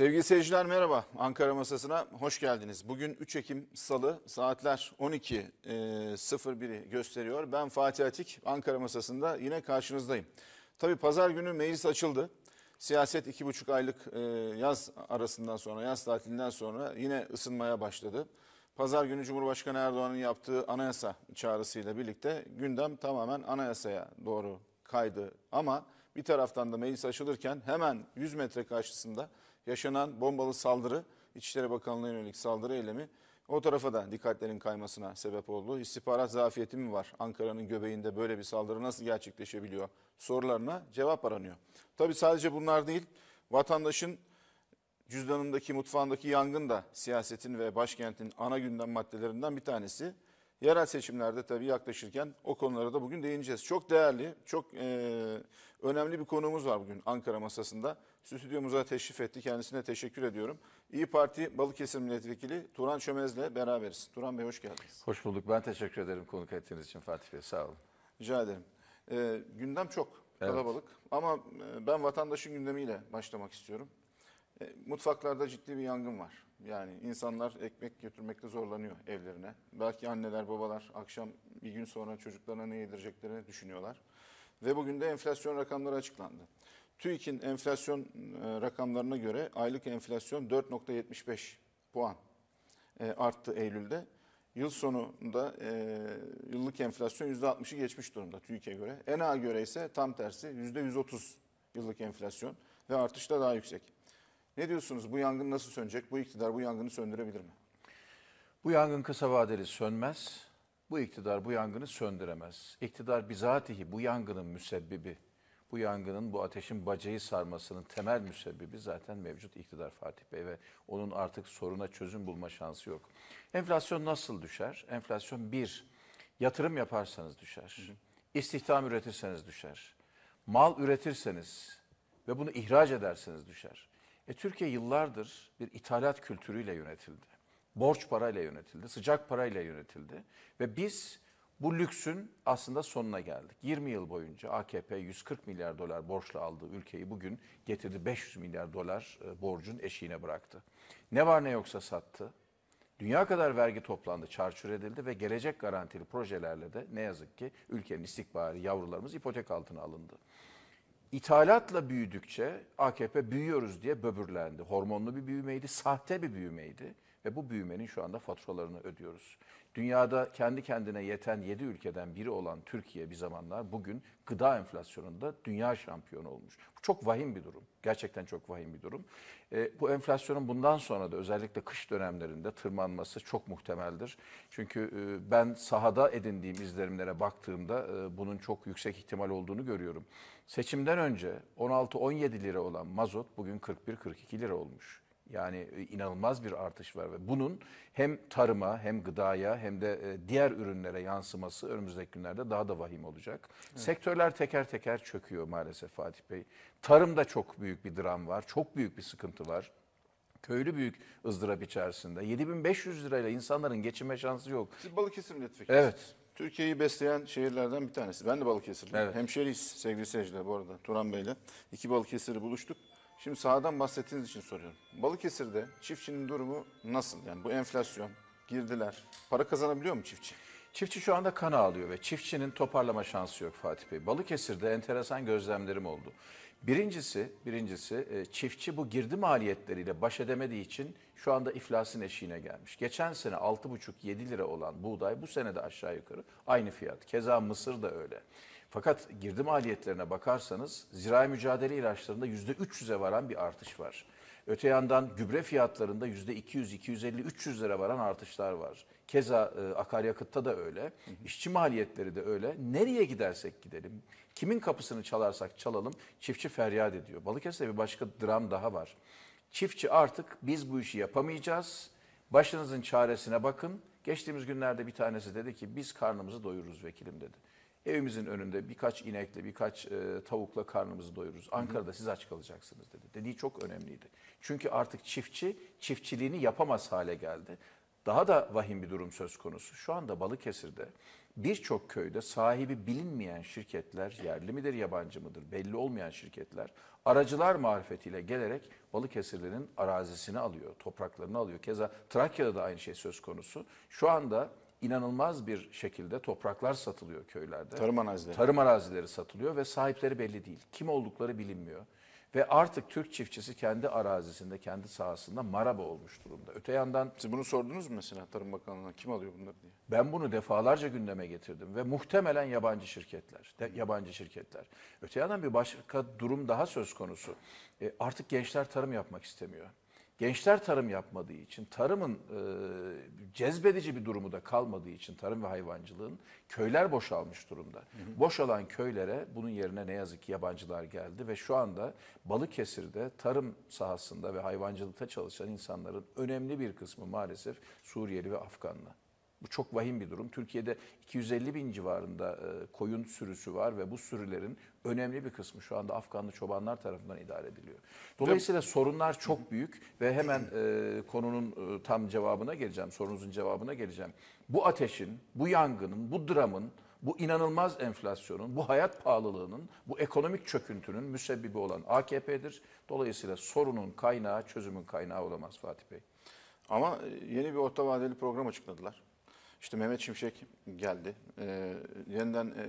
Sevgili seyirciler merhaba. Ankara Masası'na hoş geldiniz. Bugün 3 Ekim Salı saatler 12.01'i e, gösteriyor. Ben Fatih Atik. Ankara Masası'nda yine karşınızdayım. Tabi pazar günü meclis açıldı. Siyaset 2,5 aylık e, yaz arasından sonra, yaz tatilinden sonra yine ısınmaya başladı. Pazar günü Cumhurbaşkanı Erdoğan'ın yaptığı anayasa çağrısıyla birlikte gündem tamamen anayasaya doğru kaydı. Ama bir taraftan da meclis açılırken hemen 100 metre karşısında yaşanan bombalı saldırı, İçişleri Bakanlığı'na yönelik saldırı eylemi o tarafa da dikkatlerin kaymasına sebep oldu. İstihbarat zafiyeti mi var? Ankara'nın göbeğinde böyle bir saldırı nasıl gerçekleşebiliyor? Sorularına cevap aranıyor. Tabii sadece bunlar değil, vatandaşın cüzdanındaki, mutfağındaki yangın da siyasetin ve başkentin ana gündem maddelerinden bir tanesi. Yerel seçimlerde tabii yaklaşırken o konulara da bugün değineceğiz. Çok değerli, çok e, önemli bir konumuz var bugün Ankara masasında stüdyomuza teşrif etti. Kendisine teşekkür ediyorum. İyi Parti Balıkesir Milletvekili Turan Çömez'le beraberiz. Turan Bey hoş geldiniz. Hoş bulduk. Ben teşekkür ederim konuk ettiğiniz için Fatih Bey. Sağ olun. Rica ederim. E, gündem çok evet. kalabalık ama e, ben vatandaşın gündemiyle başlamak istiyorum. E, mutfaklarda ciddi bir yangın var. Yani insanlar ekmek götürmekte zorlanıyor evlerine. Belki anneler, babalar akşam bir gün sonra çocuklarına ne yedireceklerini düşünüyorlar. Ve bugün de enflasyon rakamları açıklandı. TÜİK'in enflasyon e, rakamlarına göre aylık enflasyon 4.75 puan e, arttı Eylül'de. Yıl sonunda e, yıllık enflasyon %60'ı geçmiş durumda TÜİK'e göre. ENA göre ise tam tersi %130 yıllık enflasyon ve artış da daha yüksek. Ne diyorsunuz bu yangın nasıl sönecek? Bu iktidar bu yangını söndürebilir mi? Bu yangın kısa vadeli sönmez. Bu iktidar bu yangını söndüremez. İktidar bizatihi bu yangının müsebbibi bu yangının, bu ateşin bacayı sarmasının temel müsebbibi zaten mevcut iktidar Fatih Bey ve onun artık soruna çözüm bulma şansı yok. Enflasyon nasıl düşer? Enflasyon bir, yatırım yaparsanız düşer. istihdam üretirseniz düşer. Mal üretirseniz ve bunu ihraç ederseniz düşer. E, Türkiye yıllardır bir ithalat kültürüyle yönetildi. Borç parayla yönetildi, sıcak parayla yönetildi. Ve biz bu lüksün aslında sonuna geldik. 20 yıl boyunca AKP 140 milyar dolar borçla aldığı ülkeyi bugün getirdi 500 milyar dolar e, borcun eşiğine bıraktı. Ne var ne yoksa sattı. Dünya kadar vergi toplandı, çarçur edildi ve gelecek garantili projelerle de ne yazık ki ülkenin istikbari, yavrularımız ipotek altına alındı. İthalatla büyüdükçe AKP büyüyoruz diye böbürlendi. Hormonlu bir büyümeydi, sahte bir büyümeydi ve bu büyümenin şu anda faturalarını ödüyoruz. Dünyada kendi kendine yeten 7 ülkeden biri olan Türkiye bir zamanlar bugün gıda enflasyonunda dünya şampiyonu olmuş. Bu çok vahim bir durum. Gerçekten çok vahim bir durum. E, bu enflasyonun bundan sonra da özellikle kış dönemlerinde tırmanması çok muhtemeldir. Çünkü e, ben sahada edindiğim izlerimlere baktığımda e, bunun çok yüksek ihtimal olduğunu görüyorum. Seçimden önce 16-17 lira olan mazot bugün 41-42 lira olmuş. Yani e, inanılmaz bir artış var ve bunun hem tarıma hem gıdaya hem de e, diğer ürünlere yansıması önümüzdeki günlerde daha da vahim olacak. Evet. Sektörler teker teker çöküyor maalesef Fatih Bey. Tarımda çok büyük bir dram var, çok büyük bir sıkıntı var köylü büyük ızdırap içerisinde. 7500 lirayla insanların geçinme şansı yok. Siz Balıkesir milletvekili. Evet. Türkiye'yi besleyen şehirlerden bir tanesi. Ben de Balıkesirliyim. Evet. Hemşeriyiz sevgili seyirciler bu arada Turan Bey'le. İki Balıkesir'i buluştuk. Şimdi sahadan bahsettiğiniz için soruyorum. Balıkesir'de çiftçinin durumu nasıl? Yani bu enflasyon, girdiler. Para kazanabiliyor mu çiftçi? Çiftçi şu anda kan ağlıyor ve çiftçinin toparlama şansı yok Fatih Bey. Balıkesir'de enteresan gözlemlerim oldu. Birincisi, birincisi e, çiftçi bu girdi maliyetleriyle baş edemediği için şu anda iflasın eşiğine gelmiş. Geçen sene 6,5-7 lira olan buğday bu sene de aşağı yukarı aynı fiyat. Keza mısır da öyle. Fakat girdi maliyetlerine bakarsanız zirai mücadele ilaçlarında %300'e varan bir artış var. Öte yandan gübre fiyatlarında %200, 250, 300 lira varan artışlar var. Keza e, akaryakıtta da öyle, hı işçi maliyetleri de öyle. Nereye gidersek gidelim, kimin kapısını çalarsak çalalım çiftçi feryat ediyor. Balıkesir'de bir başka dram daha var. Çiftçi artık biz bu işi yapamayacağız, başınızın çaresine bakın. Geçtiğimiz günlerde bir tanesi dedi ki biz karnımızı doyururuz vekilim dedi. Evimizin önünde birkaç inekle, birkaç e, tavukla karnımızı doyururuz. Ankara'da siz aç kalacaksınız dedi. Dediği çok önemliydi. Çünkü artık çiftçi çiftçiliğini yapamaz hale geldi. Daha da vahim bir durum söz konusu. Şu anda Balıkesir'de birçok köyde sahibi bilinmeyen şirketler, yerli midir yabancı mıdır belli olmayan şirketler aracılar marifetiyle gelerek Balıkesirlilerin arazisini alıyor, topraklarını alıyor. Keza Trakya'da da aynı şey söz konusu. Şu anda inanılmaz bir şekilde topraklar satılıyor köylerde. Tarım arazileri. Tarım arazileri satılıyor ve sahipleri belli değil. Kim oldukları bilinmiyor. Ve artık Türk çiftçisi kendi arazisinde, kendi sahasında maraba olmuş durumda. Öte yandan... Siz bunu sordunuz mu mesela Tarım Bakanlığı'na kim alıyor bunları diye? Ben bunu defalarca gündeme getirdim ve muhtemelen yabancı şirketler. De, yabancı şirketler. Öte yandan bir başka durum daha söz konusu. E, artık gençler tarım yapmak istemiyor. Gençler tarım yapmadığı için, tarımın e, cezbedici bir durumu da kalmadığı için tarım ve hayvancılığın köyler boşalmış durumda. Hı hı. Boşalan köylere bunun yerine ne yazık ki yabancılar geldi ve şu anda Balıkesir'de tarım sahasında ve hayvancılıkta çalışan insanların önemli bir kısmı maalesef Suriyeli ve Afganlı. Bu çok vahim bir durum. Türkiye'de 250 bin civarında e, koyun sürüsü var ve bu sürülerin önemli bir kısmı şu anda Afganlı çobanlar tarafından idare ediliyor. Dolayısıyla sorunlar çok büyük ve hemen e, konunun e, tam cevabına geleceğim, sorunuzun cevabına geleceğim. Bu ateşin, bu yangının, bu dramın, bu inanılmaz enflasyonun, bu hayat pahalılığının, bu ekonomik çöküntünün müsebbibi olan AKP'dir. Dolayısıyla sorunun kaynağı, çözümün kaynağı olamaz Fatih Bey. Ama yeni bir orta vadeli program açıkladılar. İşte Mehmet Şimşek geldi. E, yeniden e,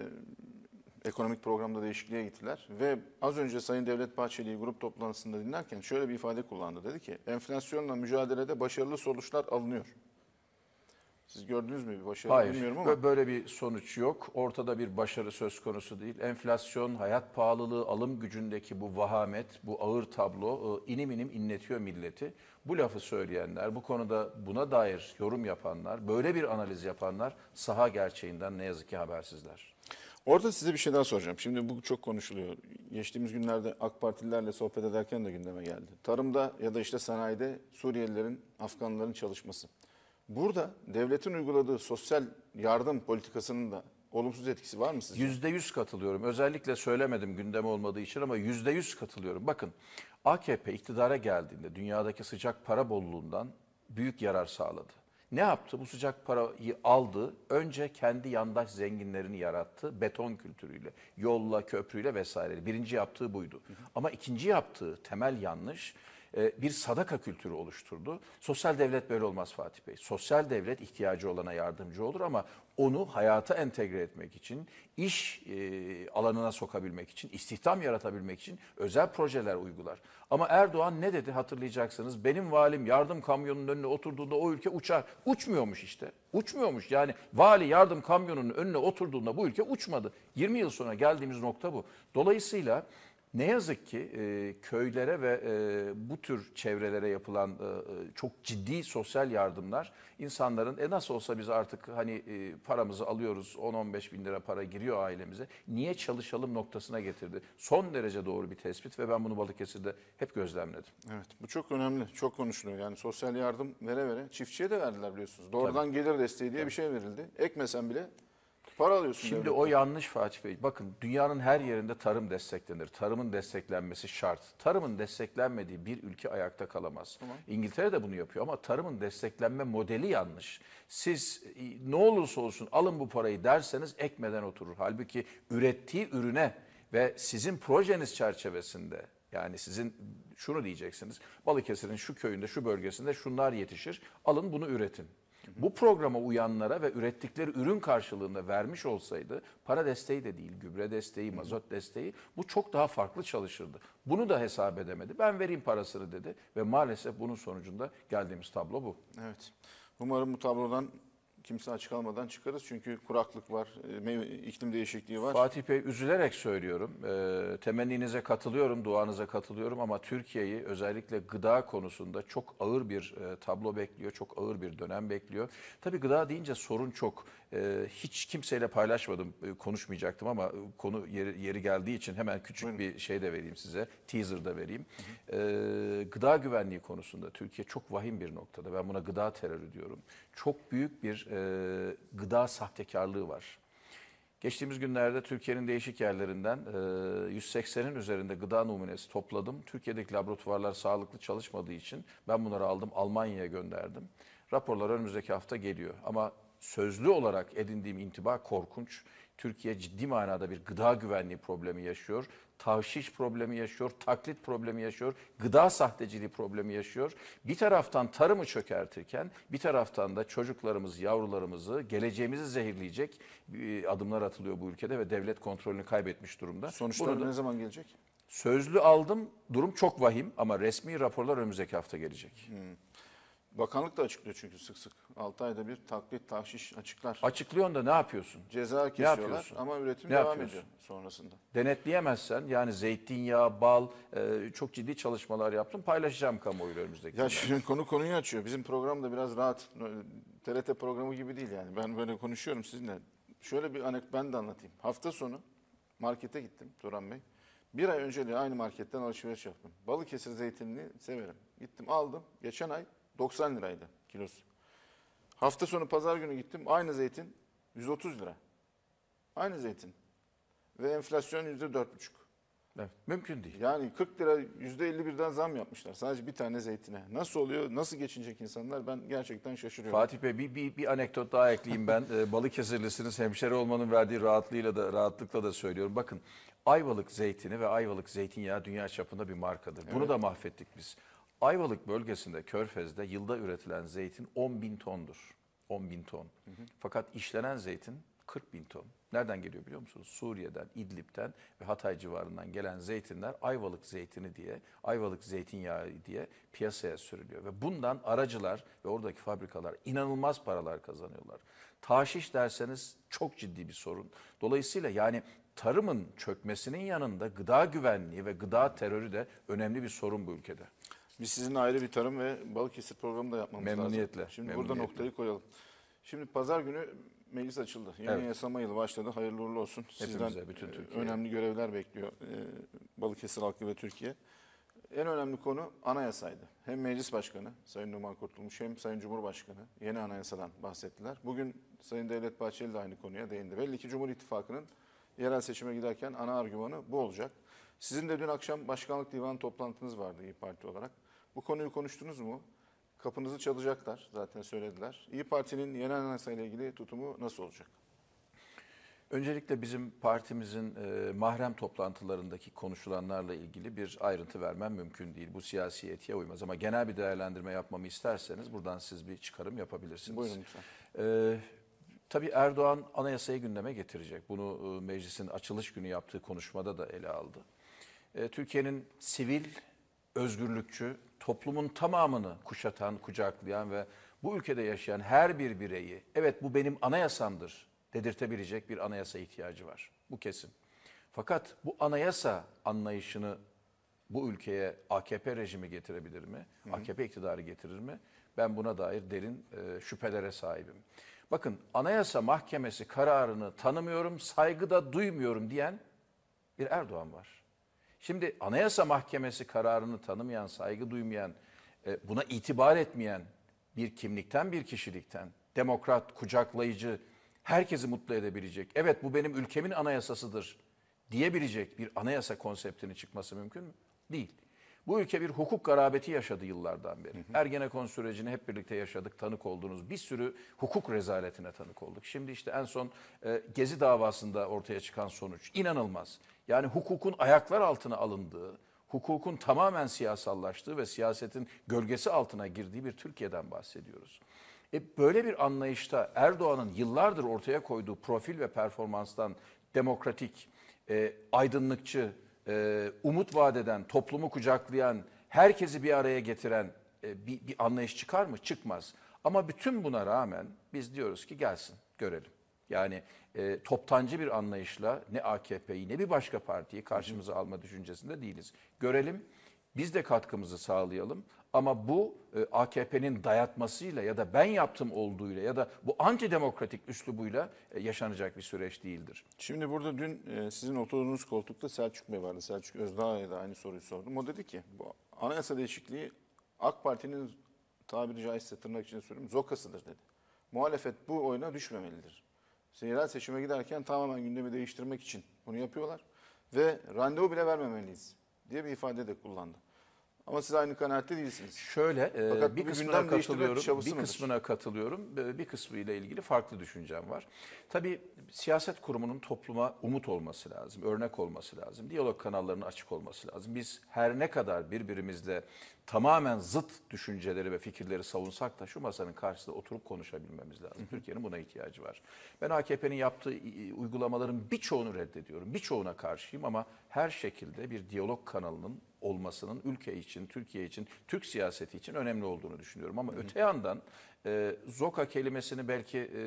ekonomik programda değişikliğe gittiler. Ve az önce Sayın Devlet Bahçeli'yi grup toplantısında dinlerken şöyle bir ifade kullandı. Dedi ki enflasyonla mücadelede başarılı sonuçlar alınıyor. Siz gördünüz mü bir başarı Hayır, bilmiyorum ama. Böyle bir sonuç yok. Ortada bir başarı söz konusu değil. Enflasyon, hayat pahalılığı, alım gücündeki bu vahamet, bu ağır tablo e, inim inim inletiyor milleti. Bu lafı söyleyenler, bu konuda buna dair yorum yapanlar, böyle bir analiz yapanlar saha gerçeğinden ne yazık ki habersizler. Orada size bir şey daha soracağım. Şimdi bu çok konuşuluyor. Geçtiğimiz günlerde AK Partililerle sohbet ederken de gündeme geldi. Tarımda ya da işte sanayide Suriyelilerin, Afganların çalışması. Burada devletin uyguladığı sosyal yardım politikasının da olumsuz etkisi var mı sizce? Yüzde yüz katılıyorum. Özellikle söylemedim gündem olmadığı için ama yüzde yüz katılıyorum. Bakın AKP iktidara geldiğinde dünyadaki sıcak para bolluğundan büyük yarar sağladı. Ne yaptı? Bu sıcak parayı aldı. Önce kendi yandaş zenginlerini yarattı. Beton kültürüyle, yolla, köprüyle vesaire. Birinci yaptığı buydu. Hı hı. Ama ikinci yaptığı temel yanlış e, bir sadaka kültürü oluşturdu. Sosyal devlet böyle olmaz Fatih Bey. Sosyal devlet ihtiyacı olana yardımcı olur ama onu hayata entegre etmek için, iş e, alanına sokabilmek için, istihdam yaratabilmek için özel projeler uygular. Ama Erdoğan ne dedi hatırlayacaksınız. Benim valim yardım kamyonunun önüne oturduğunda o ülke uçar. Uçmuyormuş işte. Uçmuyormuş. Yani vali yardım kamyonunun önüne oturduğunda bu ülke uçmadı. 20 yıl sonra geldiğimiz nokta bu. Dolayısıyla ne yazık ki e, köylere ve e, bu tür çevrelere yapılan e, e, çok ciddi sosyal yardımlar insanların e nasıl olsa biz artık hani e, paramızı alıyoruz 10-15 bin lira para giriyor ailemize niye çalışalım noktasına getirdi. Son derece doğru bir tespit ve ben bunu Balıkesir'de hep gözlemledim. Evet bu çok önemli çok konuşuluyor yani sosyal yardım vere vere çiftçiye de verdiler biliyorsunuz doğrudan Tabii. gelir desteği diye Tabii. bir şey verildi ekmesen bile para alıyorsun. Şimdi devletten. o yanlış Fatih Bey. Bakın dünyanın her yerinde tarım desteklenir. Tarımın desteklenmesi şart. Tarımın desteklenmediği bir ülke ayakta kalamaz. Tamam. İngiltere de bunu yapıyor ama tarımın desteklenme modeli yanlış. Siz e, ne olursa olsun alın bu parayı derseniz ekmeden oturur. Halbuki ürettiği ürüne ve sizin projeniz çerçevesinde yani sizin şunu diyeceksiniz. Balıkesir'in şu köyünde, şu bölgesinde şunlar yetişir. Alın bunu üretin. Bu programa uyanlara ve ürettikleri ürün karşılığında vermiş olsaydı para desteği de değil, gübre desteği, mazot desteği bu çok daha farklı çalışırdı. Bunu da hesap edemedi. Ben vereyim parasını dedi ve maalesef bunun sonucunda geldiğimiz tablo bu. Evet. Umarım bu tablodan kimse açık almadan çıkarız. Çünkü kuraklık var, e, iklim değişikliği var. Fatih Bey üzülerek söylüyorum. E, temenninize katılıyorum, duanıza katılıyorum ama Türkiye'yi özellikle gıda konusunda çok ağır bir e, tablo bekliyor, çok ağır bir dönem bekliyor. Tabii gıda deyince sorun çok. E, hiç kimseyle paylaşmadım, e, konuşmayacaktım ama e, konu yeri, yeri geldiği için hemen küçük Buyurun. bir şey de vereyim size, teaser da vereyim. Hı hı. E, gıda güvenliği konusunda Türkiye çok vahim bir noktada. Ben buna gıda terörü diyorum çok büyük bir e, gıda sahtekarlığı var. Geçtiğimiz günlerde Türkiye'nin değişik yerlerinden e, 180'in üzerinde gıda numunesi topladım. Türkiye'deki laboratuvarlar sağlıklı çalışmadığı için ben bunları aldım Almanya'ya gönderdim. Raporlar önümüzdeki hafta geliyor ama sözlü olarak edindiğim intiba korkunç. Türkiye ciddi manada bir gıda güvenliği problemi yaşıyor tavşiş problemi yaşıyor, taklit problemi yaşıyor, gıda sahteciliği problemi yaşıyor. Bir taraftan tarımı çökertirken bir taraftan da çocuklarımız, yavrularımızı, geleceğimizi zehirleyecek e, adımlar atılıyor bu ülkede ve devlet kontrolünü kaybetmiş durumda. Sonuçları ne zaman gelecek? Sözlü aldım, durum çok vahim ama resmi raporlar önümüzdeki hafta gelecek. Hmm. Bakanlık da açıklıyor çünkü sık sık. 6 ayda bir taklit tahşiş açıklar. Açıklıyorsun da ne yapıyorsun? Ceza kesiyorlar ne yapıyorsun? ama üretim ne devam yapıyorsun? ediyor sonrasında. Denetleyemezsen yani zeytinyağı, bal e, çok ciddi çalışmalar yaptım. Paylaşacağım kamuoyu önümüzdeki. Ya şimdi konu konuyu açıyor. Bizim program da biraz rahat. TRT programı gibi değil yani. Ben böyle konuşuyorum sizinle. Şöyle bir anekdot ben de anlatayım. Hafta sonu markete gittim Turan Bey. Bir ay önce aynı marketten alışveriş yaptım. Balıkesir zeytinini severim. Gittim aldım. Geçen ay 90 liraydı kilosu. Hafta sonu pazar günü gittim. Aynı zeytin 130 lira. Aynı zeytin. Ve enflasyon %4,5. Evet. Mümkün değil. Yani 40 lira %51'den zam yapmışlar sadece bir tane zeytine. Nasıl oluyor? Nasıl geçinecek insanlar? Ben gerçekten şaşırıyorum. Fatih Bey bir, bir, bir anekdot daha ekleyeyim ben. ee, Balıkesirlisiniz hemşeri olmanın verdiği rahatlığıyla da rahatlıkla da söylüyorum. Bakın Ayvalık zeytini ve Ayvalık zeytinyağı dünya çapında bir markadır. Evet. Bunu da mahvettik biz. Ayvalık bölgesinde Körfez'de yılda üretilen zeytin 10 bin tondur. 10 bin ton. Hı hı. Fakat işlenen zeytin 40 bin ton. Nereden geliyor biliyor musunuz? Suriye'den, İdlib'den ve Hatay civarından gelen zeytinler Ayvalık zeytini diye, Ayvalık zeytinyağı diye piyasaya sürülüyor. Ve bundan aracılar ve oradaki fabrikalar inanılmaz paralar kazanıyorlar. Taşiş derseniz çok ciddi bir sorun. Dolayısıyla yani tarımın çökmesinin yanında gıda güvenliği ve gıda terörü de önemli bir sorun bu ülkede. Biz sizin ayrı bir tarım ve Balıkesir programı da yapmamız Memnuniyetle. lazım. Şimdi Memnuniyetle. burada noktayı koyalım. Şimdi pazar günü meclis açıldı. Yeni evet. yasama yılı başladı. Hayırlı uğurlu olsun. Hepimize, Sizden bütün e, Türkiye. önemli görevler bekliyor e, Balıkesir halkı ve Türkiye. En önemli konu anayasaydı. Hem meclis başkanı Sayın Numan Kurtulmuş hem Sayın Cumhurbaşkanı yeni anayasadan bahsettiler. Bugün Sayın Devlet Bahçeli de aynı konuya değindi. Belli ki Cumhur İttifakı'nın yerel seçime giderken ana argümanı bu olacak. Sizin de dün akşam başkanlık divan toplantınız vardı İyi Parti olarak. Bu konuyu konuştunuz mu? Kapınızı çalacaklar zaten söylediler. İyi Parti'nin yeni anayasayla ilgili tutumu nasıl olacak? Öncelikle bizim partimizin e, mahrem toplantılarındaki konuşulanlarla ilgili bir ayrıntı vermem mümkün değil. Bu siyasi etiğe uymaz ama genel bir değerlendirme yapmamı isterseniz buradan siz bir çıkarım yapabilirsiniz. Buyurun lütfen. E, tabii Erdoğan anayasayı gündeme getirecek. Bunu e, meclisin açılış günü yaptığı konuşmada da ele aldı. E, Türkiye'nin sivil özgürlükçü, toplumun tamamını kuşatan, kucaklayan ve bu ülkede yaşayan her bir bireyi, evet bu benim anayasamdır dedirtebilecek bir anayasa ihtiyacı var. Bu kesin. Fakat bu anayasa anlayışını bu ülkeye AKP rejimi getirebilir mi? Hı hı. AKP iktidarı getirir mi? Ben buna dair derin e, şüphelere sahibim. Bakın Anayasa Mahkemesi kararını tanımıyorum, saygıda duymuyorum diyen bir Erdoğan var. Şimdi Anayasa Mahkemesi kararını tanımayan, saygı duymayan, e, buna itibar etmeyen bir kimlikten, bir kişilikten, demokrat, kucaklayıcı, herkesi mutlu edebilecek, evet bu benim ülkemin anayasasıdır diyebilecek bir anayasa konseptinin çıkması mümkün mü? Değil. Bu ülke bir hukuk garabeti yaşadı yıllardan beri. Ergenekon sürecini hep birlikte yaşadık, tanık oldunuz. bir sürü hukuk rezaletine tanık olduk. Şimdi işte en son e, Gezi davasında ortaya çıkan sonuç inanılmaz. Yani hukukun ayaklar altına alındığı, hukukun tamamen siyasallaştığı ve siyasetin gölgesi altına girdiği bir Türkiye'den bahsediyoruz. E böyle bir anlayışta Erdoğan'ın yıllardır ortaya koyduğu profil ve performanstan demokratik, e, aydınlıkçı, e, umut vadeden, toplumu kucaklayan, herkesi bir araya getiren e, bir, bir anlayış çıkar mı? Çıkmaz. Ama bütün buna rağmen biz diyoruz ki gelsin görelim. Yani e, toptancı bir anlayışla ne AKP'yi ne bir başka partiyi karşımıza alma düşüncesinde değiliz. Görelim biz de katkımızı sağlayalım ama bu e, AKP'nin dayatmasıyla ya da ben yaptım olduğuyla ya da bu antidemokratik üslubuyla e, yaşanacak bir süreç değildir. Şimdi burada dün e, sizin oturduğunuz koltukta Selçuk Bey vardı. Selçuk Özdağ'a da aynı soruyu sordum. O dedi ki bu anayasa değişikliği AK Parti'nin tabiri caizse tırnak içinde söylüyorum zokasıdır dedi. Muhalefet bu oyuna düşmemelidir. Yerel seçime giderken tamamen gündemi değiştirmek için bunu yapıyorlar ve randevu bile vermemeliyiz diye bir ifade de kullandı. Ama siz aynı kanaatte değilsiniz. Şöyle e, Fakat bir kısmına katılıyorum, bir kısmına katılıyorum, bir kısmı ile ilgili farklı düşüncem var. Tabii siyaset kurumunun topluma umut olması lazım, örnek olması lazım, diyalog kanallarının açık olması lazım. Biz her ne kadar birbirimizle tamamen zıt düşünceleri ve fikirleri savunsak da şu masanın karşısında oturup konuşabilmemiz lazım. Türkiye'nin buna ihtiyacı var. Ben AKP'nin yaptığı uygulamaların birçoğunu reddediyorum, birçoğuna karşıyım ama her şekilde bir diyalog kanalının olmasının ülke için, Türkiye için, Türk siyaseti için önemli olduğunu düşünüyorum. Ama hı öte yandan e, ZOKA kelimesini belki e,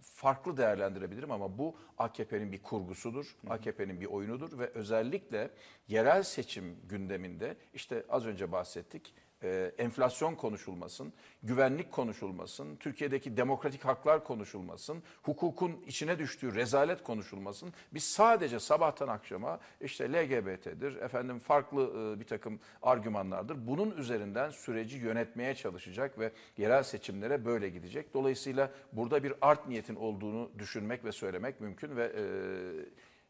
farklı değerlendirebilirim ama bu AKP'nin bir kurgusudur, AKP'nin bir oyunudur ve özellikle yerel seçim gündeminde işte az önce bahsettik e, enflasyon konuşulmasın, güvenlik konuşulmasın, Türkiye'deki demokratik haklar konuşulmasın, hukukun içine düştüğü rezalet konuşulmasın. Biz sadece sabahtan akşama işte LGBT'dir, efendim farklı e, bir takım argümanlardır. Bunun üzerinden süreci yönetmeye çalışacak ve yerel seçimlere böyle gidecek. Dolayısıyla burada bir art niyetin olduğunu düşünmek ve söylemek mümkün ve e,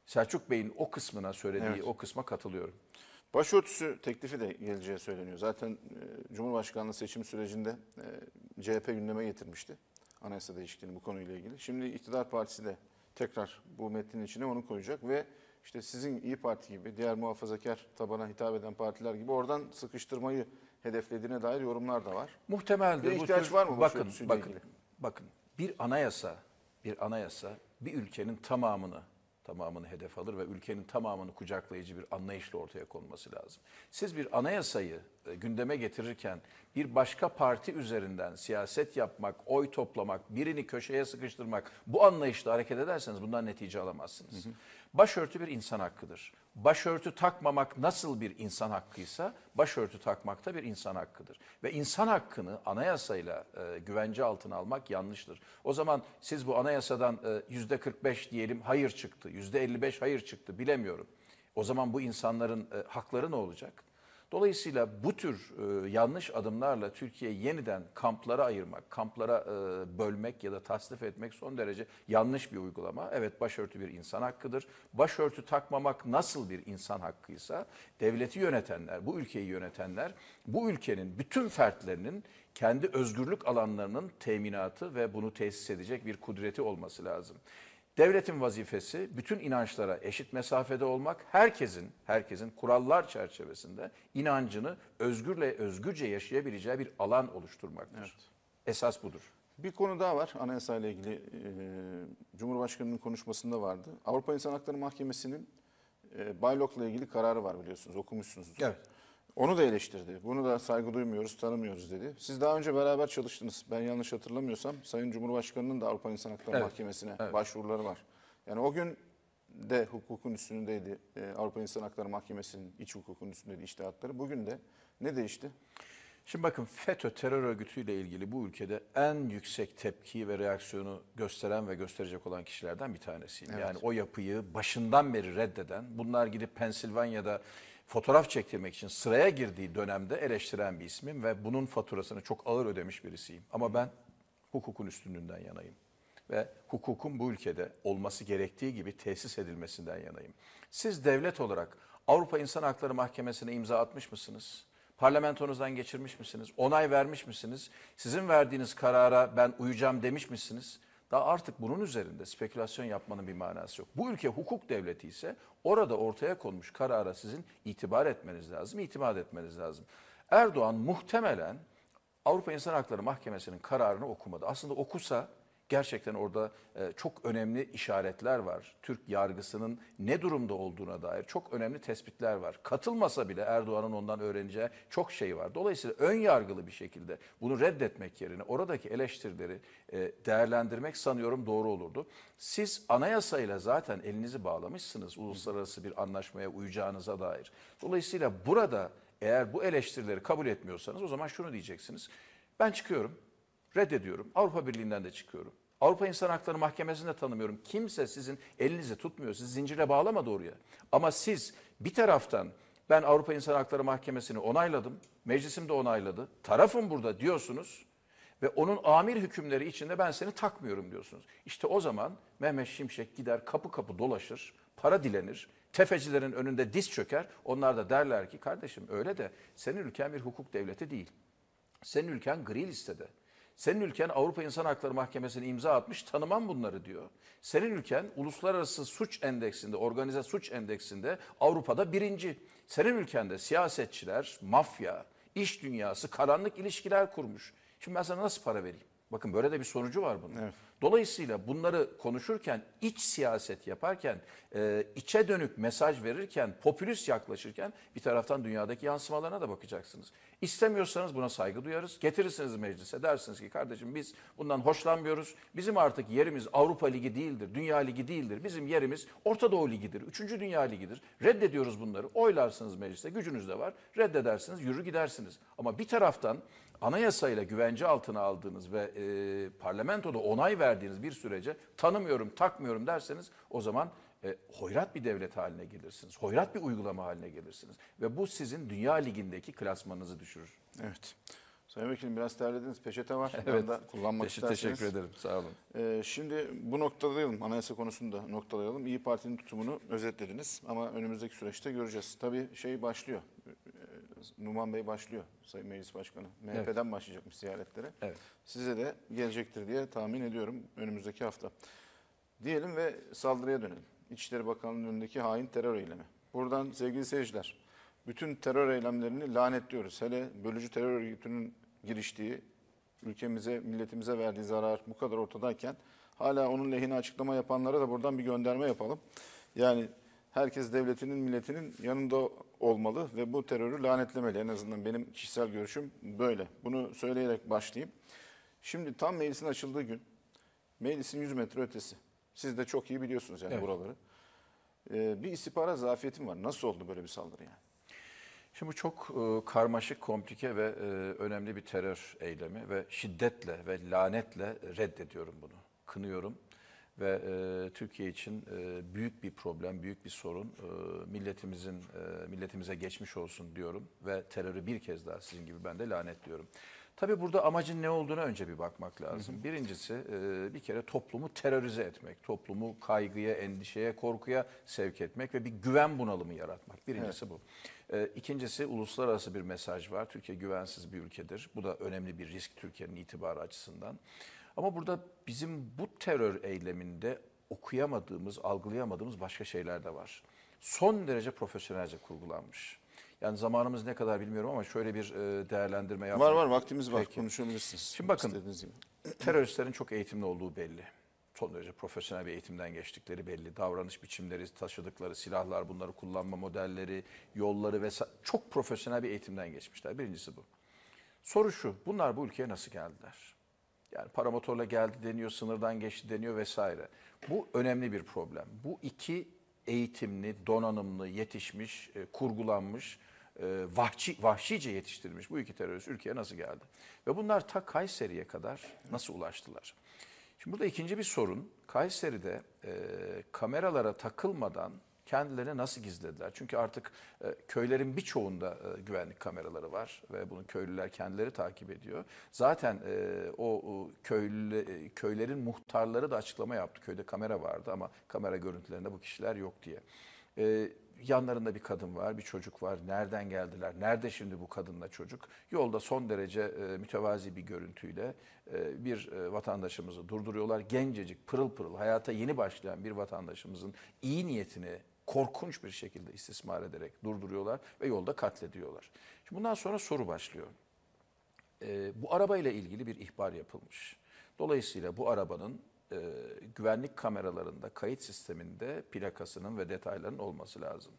Selçuk Bey'in o kısmına söylediği evet. o kısma katılıyorum. Başörtüsü teklifi de geleceği söyleniyor. Zaten e, Cumhurbaşkanlığı seçim sürecinde e, CHP gündeme getirmişti anayasa değişikliğini bu konuyla ilgili. Şimdi iktidar partisi de tekrar bu metnin içine onu koyacak ve işte sizin İyi Parti gibi diğer muhafazakar tabana hitap eden partiler gibi oradan sıkıştırmayı hedeflediğine dair yorumlar da var. Muhtemeldir. Bir ihtiyaç var mı bakın, bakın, ilgili? Bakın bir anayasa, bir anayasa bir ülkenin tamamını tamamını hedef alır ve ülkenin tamamını kucaklayıcı bir anlayışla ortaya konması lazım. Siz bir anayasayı e, gündeme getirirken bir başka parti üzerinden siyaset yapmak, oy toplamak, birini köşeye sıkıştırmak bu anlayışla hareket ederseniz bundan netice alamazsınız. Başörtü bir insan hakkıdır başörtü takmamak nasıl bir insan hakkıysa başörtü takmak da bir insan hakkıdır. Ve insan hakkını anayasayla e, güvence altına almak yanlıştır. O zaman siz bu anayasadan e, yüzde 45 diyelim hayır çıktı, yüzde 55 hayır çıktı bilemiyorum. O zaman bu insanların e, hakları ne olacak? Dolayısıyla bu tür e, yanlış adımlarla Türkiye yeniden kamplara ayırmak, kamplara e, bölmek ya da tasnif etmek son derece yanlış bir uygulama. Evet başörtü bir insan hakkıdır. Başörtü takmamak nasıl bir insan hakkıysa devleti yönetenler, bu ülkeyi yönetenler bu ülkenin bütün fertlerinin kendi özgürlük alanlarının teminatı ve bunu tesis edecek bir kudreti olması lazım. Devletin vazifesi bütün inançlara eşit mesafede olmak, herkesin herkesin kurallar çerçevesinde inancını özgürle özgürce yaşayabileceği bir alan oluşturmaktır. Evet. Esas budur. Bir konu daha var anayasa ile ilgili e, Cumhurbaşkanı'nın konuşmasında vardı. Avrupa İnsan Hakları Mahkemesi'nin e, Baylok'la ilgili kararı var biliyorsunuz okumuşsunuzdur. Evet. Onu da eleştirdi. Bunu da saygı duymuyoruz, tanımıyoruz dedi. Siz daha önce beraber çalıştınız. Ben yanlış hatırlamıyorsam Sayın Cumhurbaşkanı'nın da Avrupa İnsan Hakları evet. Mahkemesi'ne evet. başvuruları var. Yani o gün de hukukun üstündeydi. Ee, Avrupa İnsan Hakları Mahkemesi'nin iç hukukun üstündeydi iştihatları. Bugün de ne değişti? Şimdi bakın FETÖ terör örgütüyle ilgili bu ülkede en yüksek tepki ve reaksiyonu gösteren ve gösterecek olan kişilerden bir tanesiyim. Evet. Yani o yapıyı başından beri reddeden, bunlar gidip Pensilvanya'da fotoğraf çektirmek için sıraya girdiği dönemde eleştiren bir ismim ve bunun faturasını çok ağır ödemiş birisiyim. Ama ben hukukun üstünlüğünden yanayım ve hukukun bu ülkede olması gerektiği gibi tesis edilmesinden yanayım. Siz devlet olarak Avrupa İnsan Hakları Mahkemesi'ne imza atmış mısınız? Parlamentonuzdan geçirmiş misiniz? Onay vermiş misiniz? Sizin verdiğiniz karara ben uyacağım demiş misiniz? Daha artık bunun üzerinde spekülasyon yapmanın bir manası yok. Bu ülke hukuk devleti ise orada ortaya konmuş karara sizin itibar etmeniz lazım, itimat etmeniz lazım. Erdoğan muhtemelen Avrupa İnsan Hakları Mahkemesi'nin kararını okumadı. Aslında okusa gerçekten orada e, çok önemli işaretler var. Türk yargısının ne durumda olduğuna dair çok önemli tespitler var. Katılmasa bile Erdoğan'ın ondan öğreneceği çok şey var. Dolayısıyla ön yargılı bir şekilde bunu reddetmek yerine oradaki eleştirileri e, değerlendirmek sanıyorum doğru olurdu. Siz anayasayla zaten elinizi bağlamışsınız uluslararası bir anlaşmaya uyacağınıza dair. Dolayısıyla burada eğer bu eleştirileri kabul etmiyorsanız o zaman şunu diyeceksiniz. Ben çıkıyorum reddediyorum. Avrupa Birliği'nden de çıkıyorum. Avrupa İnsan Hakları Mahkemesi'nde tanımıyorum. Kimse sizin elinizi tutmuyor. Siz zincire bağlama doğruya. Ama siz bir taraftan ben Avrupa İnsan Hakları Mahkemesi'ni onayladım. Meclisim de onayladı. Tarafım burada diyorsunuz ve onun amir hükümleri içinde ben seni takmıyorum diyorsunuz. İşte o zaman Mehmet Şimşek gider kapı kapı dolaşır, para dilenir, tefecilerin önünde diz çöker. Onlar da derler ki kardeşim öyle de senin ülken bir hukuk devleti değil. Senin ülken gri listede. Senin ülken Avrupa İnsan Hakları Mahkemesi'ne imza atmış tanımam bunları diyor. Senin ülken uluslararası suç endeksinde, organize suç endeksinde Avrupa'da birinci. Senin ülkende siyasetçiler, mafya, iş dünyası, karanlık ilişkiler kurmuş. Şimdi ben sana nasıl para vereyim? Bakın böyle de bir sonucu var bunun. Evet. Dolayısıyla bunları konuşurken, iç siyaset yaparken, e, içe dönük mesaj verirken, popülist yaklaşırken bir taraftan dünyadaki yansımalarına da bakacaksınız. İstemiyorsanız buna saygı duyarız. Getirirsiniz meclise dersiniz ki kardeşim biz bundan hoşlanmıyoruz. Bizim artık yerimiz Avrupa Ligi değildir, Dünya Ligi değildir. Bizim yerimiz Orta Doğu Ligi'dir, Üçüncü Dünya Ligi'dir. Reddediyoruz bunları. Oylarsınız mecliste, gücünüz de var. Reddedersiniz, yürü gidersiniz. Ama bir taraftan anayasayla güvence altına aldığınız ve e, parlamentoda onay verdiğiniz bir sürece tanımıyorum, takmıyorum derseniz o zaman e, hoyrat bir devlet haline gelirsiniz. Hoyrat bir uygulama haline gelirsiniz. Ve bu sizin Dünya Ligi'ndeki klasmanınızı düşürür. Evet. Sayın Vekilim biraz terlediniz. Peçete var. Evet. kullanmak Teşekkür, isterseniz. teşekkür ederim. Sağ olun. Ee, şimdi bu noktalayalım. Anayasa konusunda noktalayalım. İyi Parti'nin tutumunu özetlediniz ama önümüzdeki süreçte göreceğiz. Tabii şey başlıyor. Numan Bey başlıyor Sayın Meclis Başkanı. MHP'den evet. başlayacakmış ziyaretlere. Evet. Size de gelecektir diye tahmin ediyorum önümüzdeki hafta. Diyelim ve saldırıya dönelim. İçişleri Bakanlığı'nın önündeki hain terör eylemi. Buradan sevgili seyirciler, bütün terör eylemlerini lanetliyoruz. Hele bölücü terör örgütünün giriştiği, ülkemize, milletimize verdiği zarar bu kadar ortadayken hala onun lehine açıklama yapanlara da buradan bir gönderme yapalım. Yani herkes devletinin, milletinin yanında olmalı ve bu terörü lanetlemeli. En azından benim kişisel görüşüm böyle. Bunu söyleyerek başlayayım. Şimdi tam meclisin açıldığı gün, meclisin 100 metre ötesi. Siz de çok iyi biliyorsunuz yani evet. buraları. Ee, bir istihbarat zafiyetim var. Nasıl oldu böyle bir saldırı yani? Şimdi bu çok e, karmaşık, komplike ve e, önemli bir terör eylemi ve şiddetle ve lanetle reddediyorum bunu. Kınıyorum ve e, Türkiye için e, büyük bir problem, büyük bir sorun. E, milletimizin e, milletimize geçmiş olsun diyorum ve terörü bir kez daha sizin gibi ben de lanetliyorum. Tabii burada amacın ne olduğunu önce bir bakmak lazım. Birincisi e, bir kere toplumu terörize etmek, toplumu kaygıya, endişeye, korkuya sevk etmek ve bir güven bunalımı yaratmak. Birincisi evet. bu. E, ikincisi uluslararası bir mesaj var. Türkiye güvensiz bir ülkedir. Bu da önemli bir risk Türkiye'nin itibarı açısından. Ama burada bizim bu terör eyleminde okuyamadığımız, algılayamadığımız başka şeyler de var. Son derece profesyonelce kurgulanmış. Yani zamanımız ne kadar bilmiyorum ama şöyle bir e, değerlendirme yapalım. Var var vaktimiz var Peki. konuşabilirsiniz. Şimdi bakın teröristlerin çok eğitimli olduğu belli. Son derece profesyonel bir eğitimden geçtikleri belli. Davranış biçimleri, taşıdıkları silahlar, bunları kullanma modelleri, yolları vesaire çok profesyonel bir eğitimden geçmişler. Birincisi bu. Soru şu, bunlar bu ülkeye nasıl geldiler? Yani paramotorla geldi deniyor, sınırdan geçti deniyor vesaire. Bu önemli bir problem. Bu iki eğitimli, donanımlı, yetişmiş, e, kurgulanmış, e, vahşi, vahşice yetiştirilmiş bu iki terörist ülkeye nasıl geldi? Ve bunlar ta Kayseri'ye kadar nasıl ulaştılar? Şimdi burada ikinci bir sorun. Kayseri'de e, kameralara takılmadan kendilerini nasıl gizlediler? Çünkü artık e, köylerin birçoğunda e, güvenlik kameraları var ve bunu köylüler kendileri takip ediyor. Zaten e, o, o köylü, e, köylerin muhtarları da açıklama yaptı. Köyde kamera vardı ama kamera görüntülerinde bu kişiler yok diye. E, yanlarında bir kadın var, bir çocuk var. Nereden geldiler? Nerede şimdi bu kadınla çocuk? Yolda son derece e, mütevazi bir görüntüyle e, bir e, vatandaşımızı durduruyorlar. Gencecik, pırıl pırıl hayata yeni başlayan bir vatandaşımızın iyi niyetini korkunç bir şekilde istismar ederek durduruyorlar ve yolda katlediyorlar. Şimdi bundan sonra soru başlıyor. E, bu arabayla ilgili bir ihbar yapılmış. Dolayısıyla bu arabanın e, güvenlik kameralarında, kayıt sisteminde plakasının ve detaylarının olması lazım.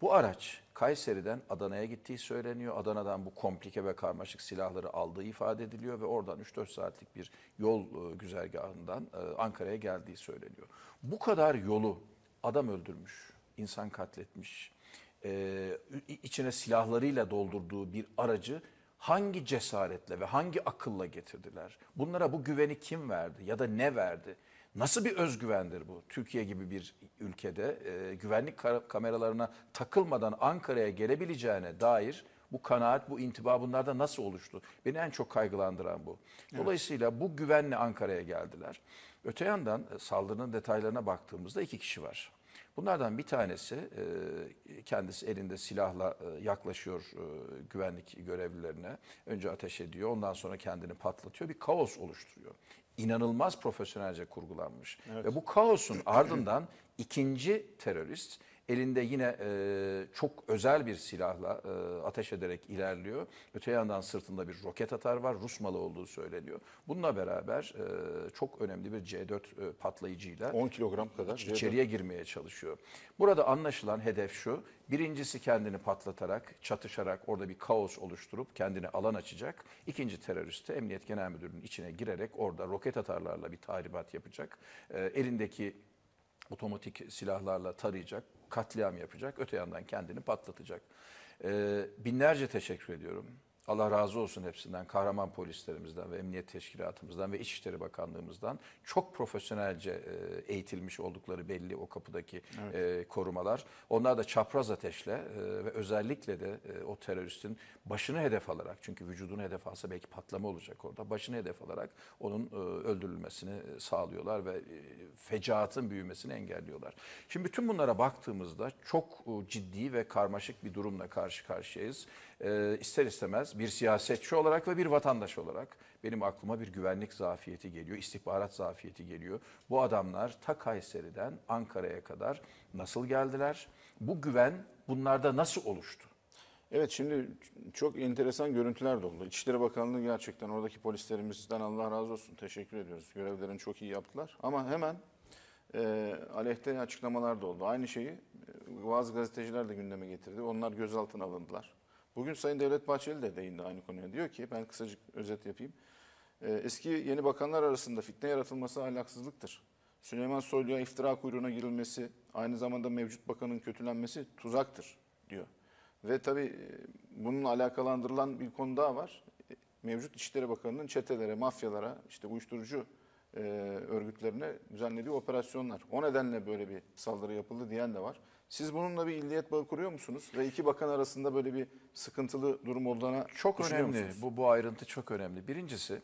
Bu araç Kayseri'den Adana'ya gittiği söyleniyor. Adana'dan bu komplike ve karmaşık silahları aldığı ifade ediliyor ve oradan 3-4 saatlik bir yol e, güzergahından e, Ankara'ya geldiği söyleniyor. Bu kadar yolu adam öldürmüş, insan katletmiş, e, içine silahlarıyla doldurduğu bir aracı hangi cesaretle ve hangi akılla getirdiler? Bunlara bu güveni kim verdi ya da ne verdi? Nasıl bir özgüvendir bu? Türkiye gibi bir ülkede e, güvenlik kameralarına takılmadan Ankara'ya gelebileceğine dair bu kanaat, bu intiba bunlarda nasıl oluştu? Beni en çok kaygılandıran bu. Dolayısıyla evet. bu güvenle Ankara'ya geldiler. Öte yandan e, saldırının detaylarına baktığımızda iki kişi var. Bunlardan bir tanesi e, kendisi elinde silahla e, yaklaşıyor e, güvenlik görevlilerine. Önce ateş ediyor ondan sonra kendini patlatıyor bir kaos oluşturuyor. İnanılmaz profesyonelce kurgulanmış. Evet. Ve bu kaosun ardından ikinci terörist Elinde yine e, çok özel bir silahla e, ateş ederek ilerliyor. Öte yandan sırtında bir roket atar var. Rus malı olduğu söyleniyor. Bununla beraber e, çok önemli bir C4 e, patlayıcıyla 10 kilogram kadar C4. içeriye girmeye çalışıyor. Burada anlaşılan hedef şu. Birincisi kendini patlatarak, çatışarak orada bir kaos oluşturup kendine alan açacak. İkinci terörist de Emniyet Genel Müdürü'nün içine girerek orada roket atarlarla bir tahribat yapacak. E, elindeki otomatik silahlarla tarayacak, katliam yapacak, öte yandan kendini patlatacak. Ee, binlerce teşekkür ediyorum. Allah razı olsun hepsinden, kahraman polislerimizden ve emniyet teşkilatımızdan ve İçişleri Bakanlığımızdan çok profesyonelce e, eğitilmiş oldukları belli o kapıdaki evet. E, korumalar. Onlar da çapraz ateşle e, ve özellikle de o teröristin başını hedef alarak, çünkü vücudunu hedef alsa belki patlama olacak orada, başını hedef alarak onun öldürülmesini sağlıyorlar ve fecaatın büyümesini engelliyorlar. Şimdi bütün bunlara baktığımızda çok ciddi ve karmaşık bir durumla karşı karşıyayız e, ister istemez bir siyasetçi olarak ve bir vatandaş olarak benim aklıma bir güvenlik zafiyeti geliyor, istihbarat zafiyeti geliyor. Bu adamlar ta Kayseri'den Ankara'ya kadar nasıl geldiler? Bu güven bunlarda nasıl oluştu? Evet şimdi çok enteresan görüntüler de oldu. İçişleri Bakanlığı gerçekten oradaki polislerimizden Allah razı olsun teşekkür ediyoruz. Görevlerini çok iyi yaptılar. Ama hemen e, aleyhte açıklamalar da oldu. Aynı şeyi e, bazı gazeteciler de gündeme getirdi. Onlar gözaltına alındılar. Bugün Sayın Devlet Bahçeli de değindi aynı konuya. Diyor ki ben kısacık özet yapayım. Ee, eski yeni bakanlar arasında fitne yaratılması ahlaksızlıktır. Süleyman Soylu'ya iftira kuyruğuna girilmesi, aynı zamanda mevcut bakanın kötülenmesi tuzaktır diyor. Ve tabii e, bunun alakalandırılan bir konu daha var. E, mevcut İçişleri Bakanı'nın çetelere, mafyalara, işte uyuşturucu e, örgütlerine düzenlediği operasyonlar. O nedenle böyle bir saldırı yapıldı diyen de var. Siz bununla bir illiyet bağı kuruyor musunuz? Ve iki bakan arasında böyle bir sıkıntılı durum olduğuna Çok önemli. Musunuz? Bu, bu ayrıntı çok önemli. Birincisi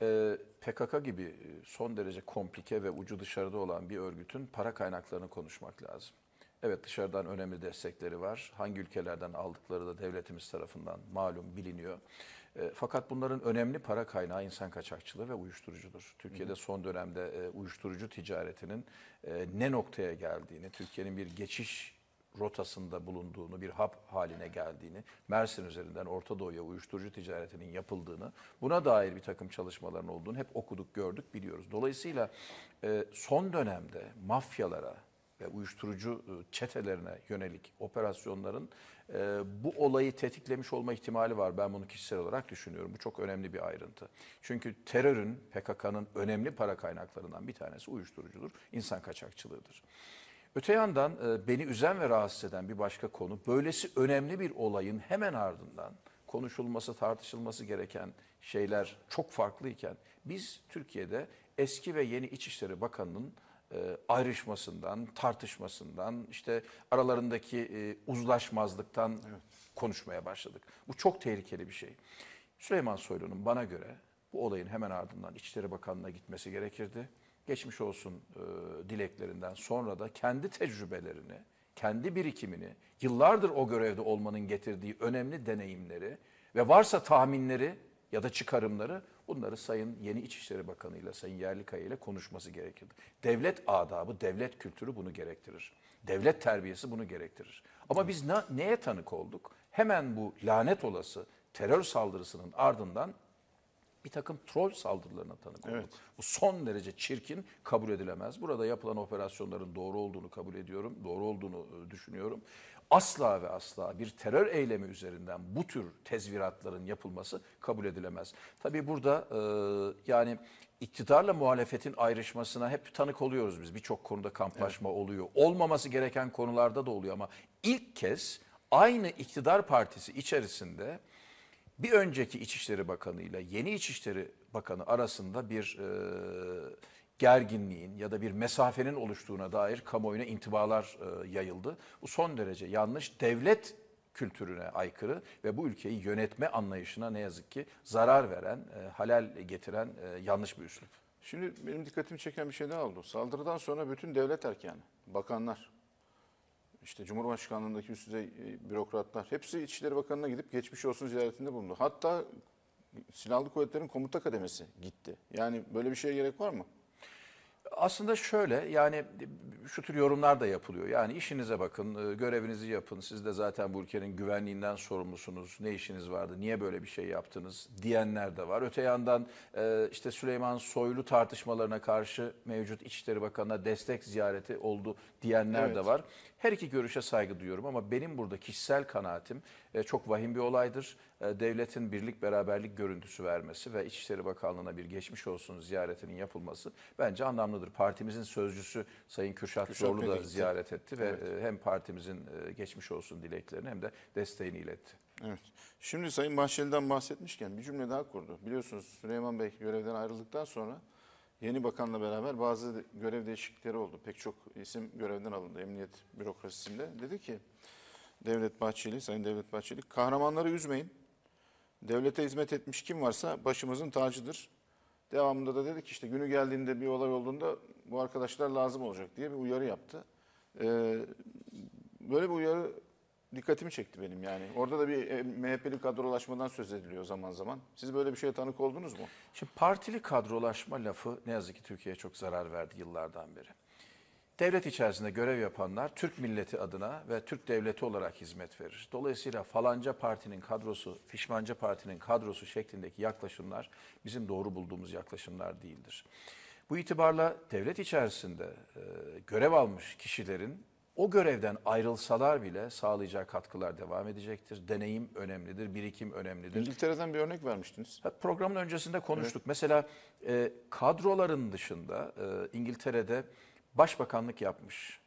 e, PKK gibi son derece komplike ve ucu dışarıda olan bir örgütün para kaynaklarını konuşmak lazım. Evet dışarıdan önemli destekleri var. Hangi ülkelerden aldıkları da devletimiz tarafından malum biliniyor. E, fakat bunların önemli para kaynağı insan kaçakçılığı ve uyuşturucudur. Türkiye'de son dönemde e, uyuşturucu ticaretinin e, ne noktaya geldiğini, Türkiye'nin bir geçiş rotasında bulunduğunu, bir hap haline geldiğini, Mersin üzerinden Orta Doğu'ya uyuşturucu ticaretinin yapıldığını, buna dair bir takım çalışmaların olduğunu hep okuduk, gördük, biliyoruz. Dolayısıyla son dönemde mafyalara, uyuşturucu e, çetelerine yönelik operasyonların e, bu olayı tetiklemiş olma ihtimali var. Ben bunu kişisel olarak düşünüyorum. Bu çok önemli bir ayrıntı. Çünkü terörün, PKK'nın önemli para kaynaklarından bir tanesi uyuşturucudur, insan kaçakçılığıdır. Öte yandan e, beni üzen ve rahatsız eden bir başka konu, böylesi önemli bir olayın hemen ardından konuşulması, tartışılması gereken şeyler çok farklıyken biz Türkiye'de eski ve yeni İçişleri Bakanı'nın e, ayrışmasından, tartışmasından, işte aralarındaki e, uzlaşmazlıktan evet. konuşmaya başladık. Bu çok tehlikeli bir şey. Süleyman Soylu'nun bana göre bu olayın hemen ardından İçişleri Bakanlığı'na gitmesi gerekirdi. Geçmiş olsun e, dileklerinden sonra da kendi tecrübelerini, kendi birikimini, yıllardır o görevde olmanın getirdiği önemli deneyimleri ve varsa tahminleri ya da çıkarımları Bunları Sayın yeni İçişleri Bakanı ile Sayın Yerlikaya ile konuşması gerekirdi. Devlet adabı, devlet kültürü bunu gerektirir. Devlet terbiyesi bunu gerektirir. Ama biz na, neye tanık olduk? Hemen bu lanet olası terör saldırısının ardından bir takım troll saldırılarına tanık olduk. Evet. Bu son derece çirkin, kabul edilemez. Burada yapılan operasyonların doğru olduğunu kabul ediyorum, doğru olduğunu ıı, düşünüyorum asla ve asla bir terör eylemi üzerinden bu tür tezviratların yapılması kabul edilemez. Tabii burada e, yani iktidarla muhalefetin ayrışmasına hep tanık oluyoruz biz. Birçok konuda kamplaşma evet. oluyor. Olmaması gereken konularda da oluyor ama ilk kez aynı iktidar partisi içerisinde bir önceki İçişleri Bakanı ile yeni İçişleri Bakanı arasında bir e, gerginliğin ya da bir mesafenin oluştuğuna dair kamuoyuna intibalar e, yayıldı. Bu son derece yanlış. Devlet kültürüne aykırı ve bu ülkeyi yönetme anlayışına ne yazık ki zarar veren, e, halal getiren e, yanlış bir üslup. Şimdi benim dikkatimi çeken bir şey ne oldu. Saldırıdan sonra bütün devlet erkanı, bakanlar, işte Cumhurbaşkanlığındaki üst düzey e, bürokratlar hepsi İçişleri Bakanı'na gidip geçmiş olsun ziyaretinde bulundu. Hatta silahlı kuvvetlerin komuta kademesi gitti. Yani böyle bir şeye gerek var mı? Aslında şöyle yani şu tür yorumlar da yapılıyor. Yani işinize bakın, e, görevinizi yapın. Siz de zaten bu ülkenin güvenliğinden sorumlusunuz. Ne işiniz vardı, niye böyle bir şey yaptınız diyenler de var. Öte yandan e, işte Süleyman Soylu tartışmalarına karşı mevcut İçişleri Bakanı'na destek ziyareti oldu diyenler evet. de var. Her iki görüşe saygı duyuyorum ama benim burada kişisel kanaatim e, çok vahim bir olaydır. E, devletin birlik beraberlik görüntüsü vermesi ve İçişleri Bakanlığı'na bir geçmiş olsun ziyaretinin yapılması bence anlamlıdır. Partimizin sözcüsü Sayın Kürşat, Kürşat Zorlu da ziyaret etti ve evet. E, hem partimizin geçmiş olsun dileklerini hem de desteğini iletti. Evet. Şimdi Sayın Bahçeli'den bahsetmişken bir cümle daha kurdu. Biliyorsunuz Süleyman Bey görevden ayrıldıktan sonra Yeni bakanla beraber bazı görev değişiklikleri oldu. Pek çok isim görevden alındı emniyet bürokrasisinde. Dedi ki Devlet Bahçeli, Sayın Devlet Bahçeli, kahramanları üzmeyin. Devlete hizmet etmiş kim varsa başımızın tacıdır. Devamında da dedik işte günü geldiğinde bir olay olduğunda bu arkadaşlar lazım olacak diye bir uyarı yaptı. Ee, böyle bir uyarı dikkatimi çekti benim yani. Orada da bir e, MHP'li kadrolaşmadan söz ediliyor zaman zaman. Siz böyle bir şeye tanık oldunuz mu? Şimdi partili kadrolaşma lafı ne yazık ki Türkiye'ye çok zarar verdi yıllardan beri. Devlet içerisinde görev yapanlar Türk milleti adına ve Türk devleti olarak hizmet verir. Dolayısıyla falanca partinin kadrosu, fişmanca partinin kadrosu şeklindeki yaklaşımlar bizim doğru bulduğumuz yaklaşımlar değildir. Bu itibarla devlet içerisinde e, görev almış kişilerin o görevden ayrılsalar bile sağlayacağı katkılar devam edecektir. Deneyim önemlidir, birikim önemlidir. İngiltere'den bir örnek vermiştiniz. programın öncesinde konuştuk. Evet. Mesela e, kadroların dışında e, İngiltere'de başbakanlık yapmış,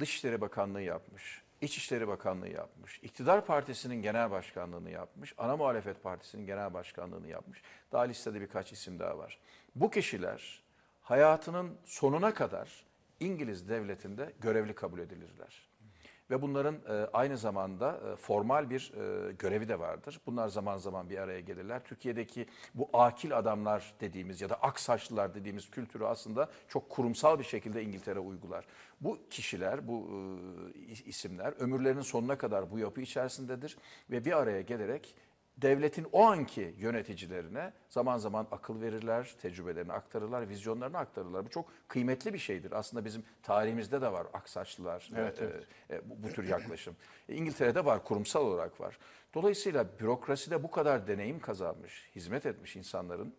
Dışişleri Bakanlığı yapmış, İçişleri Bakanlığı yapmış, İktidar Partisi'nin genel başkanlığını yapmış, ana muhalefet partisinin genel başkanlığını yapmış. Daha listede birkaç isim daha var. Bu kişiler hayatının sonuna kadar İngiliz devletinde görevli kabul edilirler. Ve bunların e, aynı zamanda e, formal bir e, görevi de vardır. Bunlar zaman zaman bir araya gelirler. Türkiye'deki bu akil adamlar dediğimiz ya da aksaçlılar dediğimiz kültürü aslında çok kurumsal bir şekilde İngiltere uygular. Bu kişiler, bu isimler ömürlerinin sonuna kadar bu yapı içerisindedir ve bir araya gelerek devletin o anki yöneticilerine zaman zaman akıl verirler, tecrübelerini aktarırlar, vizyonlarını aktarırlar. Bu çok kıymetli bir şeydir. Aslında bizim tarihimizde de var aksaçlılar, evet, e, e, evet. E, bu, bu tür yaklaşım. E, İngiltere'de var, kurumsal olarak var. Dolayısıyla bürokraside bu kadar deneyim kazanmış, hizmet etmiş insanların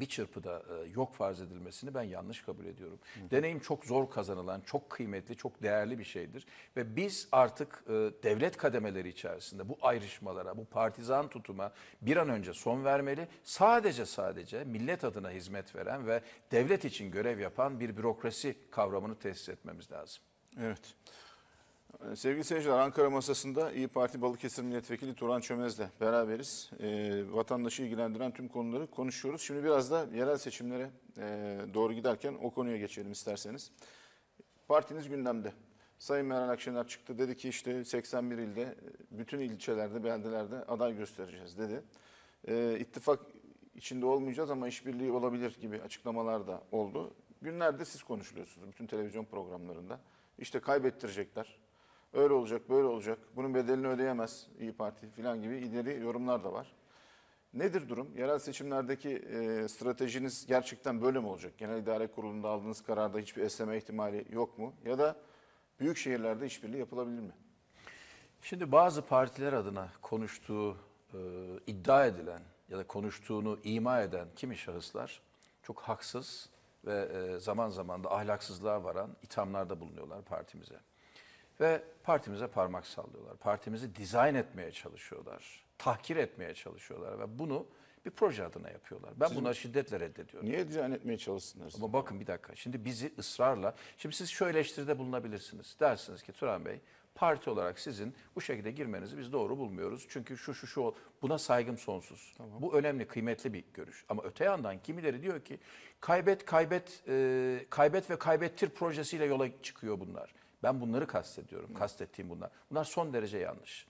bir çırpıda e, yok farz edilmesini ben yanlış kabul ediyorum. Deneyim çok zor kazanılan, çok kıymetli, çok değerli bir şeydir. Ve biz artık e, devlet kademeleri içerisinde bu ayrışmalara, bu partizan tutuma bir an önce son vermeli. Sadece sadece millet adına hizmet veren ve devlet için görev yapan bir bürokrasi kavramını tesis etmemiz lazım. Evet. Ee, sevgili seyirciler Ankara masasında İyi Parti Balıkesir Milletvekili Turan Çömez'le beraberiz. E, vatandaşı ilgilendiren tüm konuları konuşuyoruz. Şimdi biraz da yerel seçimlere e, doğru giderken o konuya geçelim isterseniz. Partiniz gündemde. Sayın Meral Akşener çıktı dedi ki işte 81 ilde e, bütün ilçelerde beldelerde aday göstereceğiz dedi. E, ittifak içinde olmayacağız ama işbirliği olabilir gibi açıklamalar da oldu. Günlerde siz konuşuluyorsunuz bütün televizyon programlarında. İşte kaybettirecekler Öyle olacak, böyle olacak. Bunun bedelini ödeyemez İyi Parti falan gibi ileri yorumlar da var. Nedir durum? Yerel seçimlerdeki e, stratejiniz gerçekten böyle mi olacak? Genel İdare Kurulu'nda aldığınız kararda hiçbir esneme ihtimali yok mu? Ya da büyük şehirlerde işbirliği yapılabilir mi? Şimdi bazı partiler adına konuştuğu, e, iddia edilen ya da konuştuğunu ima eden kimi şahıslar çok haksız ve e, zaman zaman da ahlaksızlığa varan ithamlarda bulunuyorlar partimize ve partimize parmak sallıyorlar. Partimizi dizayn etmeye çalışıyorlar. Tahkir etmeye çalışıyorlar ve bunu bir proje adına yapıyorlar. Ben buna şiddetle reddediyorum. Niye dizayn etmeye çalışsınlar? Ama bakın bir dakika. Şimdi bizi ısrarla, şimdi siz şu eleştiride bulunabilirsiniz. Dersiniz ki Turan Bey, parti olarak sizin bu şekilde girmenizi biz doğru bulmuyoruz. Çünkü şu şu şu buna saygım sonsuz. Tamam. Bu önemli, kıymetli bir görüş. Ama öte yandan kimileri diyor ki kaybet kaybet e, kaybet ve kaybettir projesiyle yola çıkıyor bunlar. Ben bunları kastediyorum. Kastettiğim bunlar. Bunlar son derece yanlış.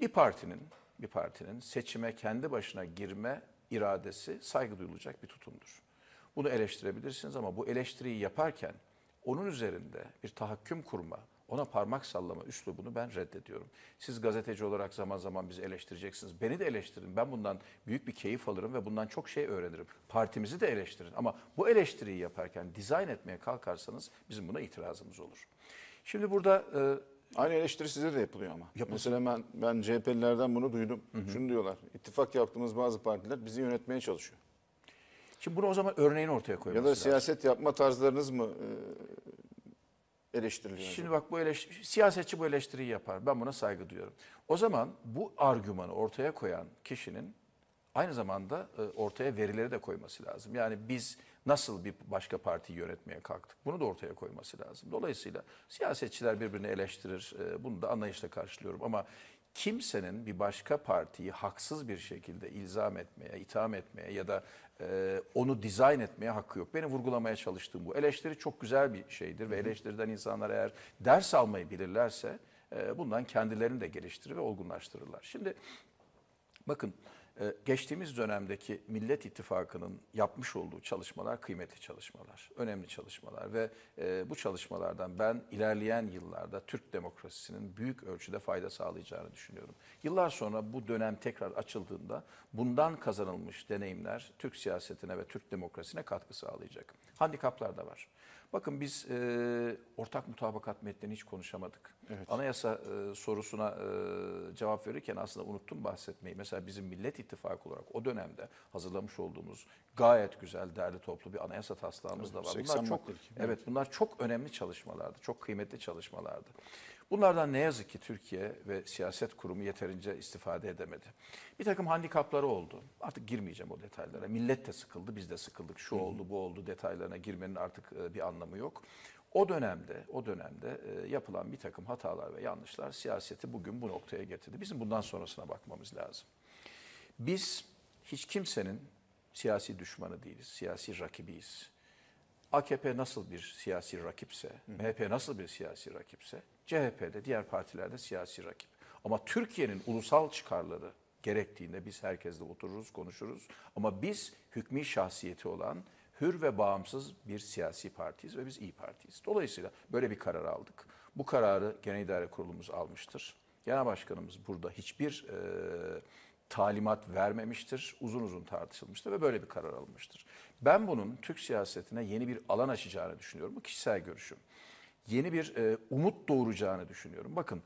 Bir partinin bir partinin seçime kendi başına girme iradesi saygı duyulacak bir tutumdur. Bunu eleştirebilirsiniz ama bu eleştiriyi yaparken onun üzerinde bir tahakküm kurma, ona parmak sallama üslubunu ben reddediyorum. Siz gazeteci olarak zaman zaman bizi eleştireceksiniz. Beni de eleştirin. Ben bundan büyük bir keyif alırım ve bundan çok şey öğrenirim. Partimizi de eleştirin. Ama bu eleştiriyi yaparken dizayn etmeye kalkarsanız bizim buna itirazımız olur. Şimdi burada... E, Aynı eleştiri size de yapılıyor ama. Yapmasın. Mesela ben, ben CHP'lilerden bunu duydum. Hı hı. Şunu diyorlar, ittifak yaptığımız bazı partiler bizi yönetmeye çalışıyor. Şimdi bunu o zaman örneğini ortaya koyması Ya da siyaset yapma tarzlarınız mı e, eleştiriliyor? Şimdi acaba? bak bu eleştiri, siyasetçi bu eleştiriyi yapar. Ben buna saygı duyuyorum. O zaman bu argümanı ortaya koyan kişinin aynı zamanda e, ortaya verileri de koyması lazım. Yani biz nasıl bir başka partiyi yönetmeye kalktık? Bunu da ortaya koyması lazım. Dolayısıyla siyasetçiler birbirini eleştirir. Ee, bunu da anlayışla karşılıyorum ama kimsenin bir başka partiyi haksız bir şekilde ilzam etmeye, itham etmeye ya da e, onu dizayn etmeye hakkı yok. Benim vurgulamaya çalıştığım bu. Eleştiri çok güzel bir şeydir ve eleştiriden insanlar eğer ders almayı bilirlerse e, bundan kendilerini de geliştirir ve olgunlaştırırlar. Şimdi bakın... Ee, geçtiğimiz dönemdeki Millet İttifakı'nın yapmış olduğu çalışmalar kıymetli çalışmalar, önemli çalışmalar ve e, bu çalışmalardan ben ilerleyen yıllarda Türk demokrasisinin büyük ölçüde fayda sağlayacağını düşünüyorum. Yıllar sonra bu dönem tekrar açıldığında bundan kazanılmış deneyimler Türk siyasetine ve Türk demokrasisine katkı sağlayacak. Handikaplar da var. Bakın biz e, ortak mutabakat metnini hiç konuşamadık. Evet. Anayasa e, sorusuna e, cevap verirken aslında unuttum bahsetmeyi. Mesela bizim Millet İttifakı olarak o dönemde hazırlamış olduğumuz gayet güzel derli toplu bir anayasa taslağımız evet, da var. Bunlar çok, evet, bunlar çok önemli çalışmalardı, çok kıymetli çalışmalardı. Bunlardan ne yazık ki Türkiye ve siyaset kurumu yeterince istifade edemedi. Bir takım handikapları oldu. Artık girmeyeceğim o detaylara. Millet de sıkıldı, biz de sıkıldık. Şu oldu, bu oldu detaylarına girmenin artık e, bir anlamı yok. O dönemde, o dönemde e, yapılan bir takım hatalar ve yanlışlar siyaseti bugün bu noktaya getirdi. Bizim bundan sonrasına bakmamız lazım. Biz hiç kimsenin siyasi düşmanı değiliz, siyasi rakibiyiz. AKP nasıl bir siyasi rakipse, MHP nasıl bir siyasi rakipse CHP'de, diğer partilerde siyasi rakip. Ama Türkiye'nin ulusal çıkarları gerektiğinde biz herkesle otururuz, konuşuruz. Ama biz hükmü şahsiyeti olan hür ve bağımsız bir siyasi partiyiz ve biz iyi partiyiz. Dolayısıyla böyle bir karar aldık. Bu kararı Genel İdare Kurulumuz almıştır. Genel Başkanımız burada hiçbir e, talimat vermemiştir. Uzun uzun tartışılmıştır ve böyle bir karar alınmıştır. Ben bunun Türk siyasetine yeni bir alan açacağını düşünüyorum. Bu kişisel görüşüm yeni bir e, umut doğuracağını düşünüyorum. Bakın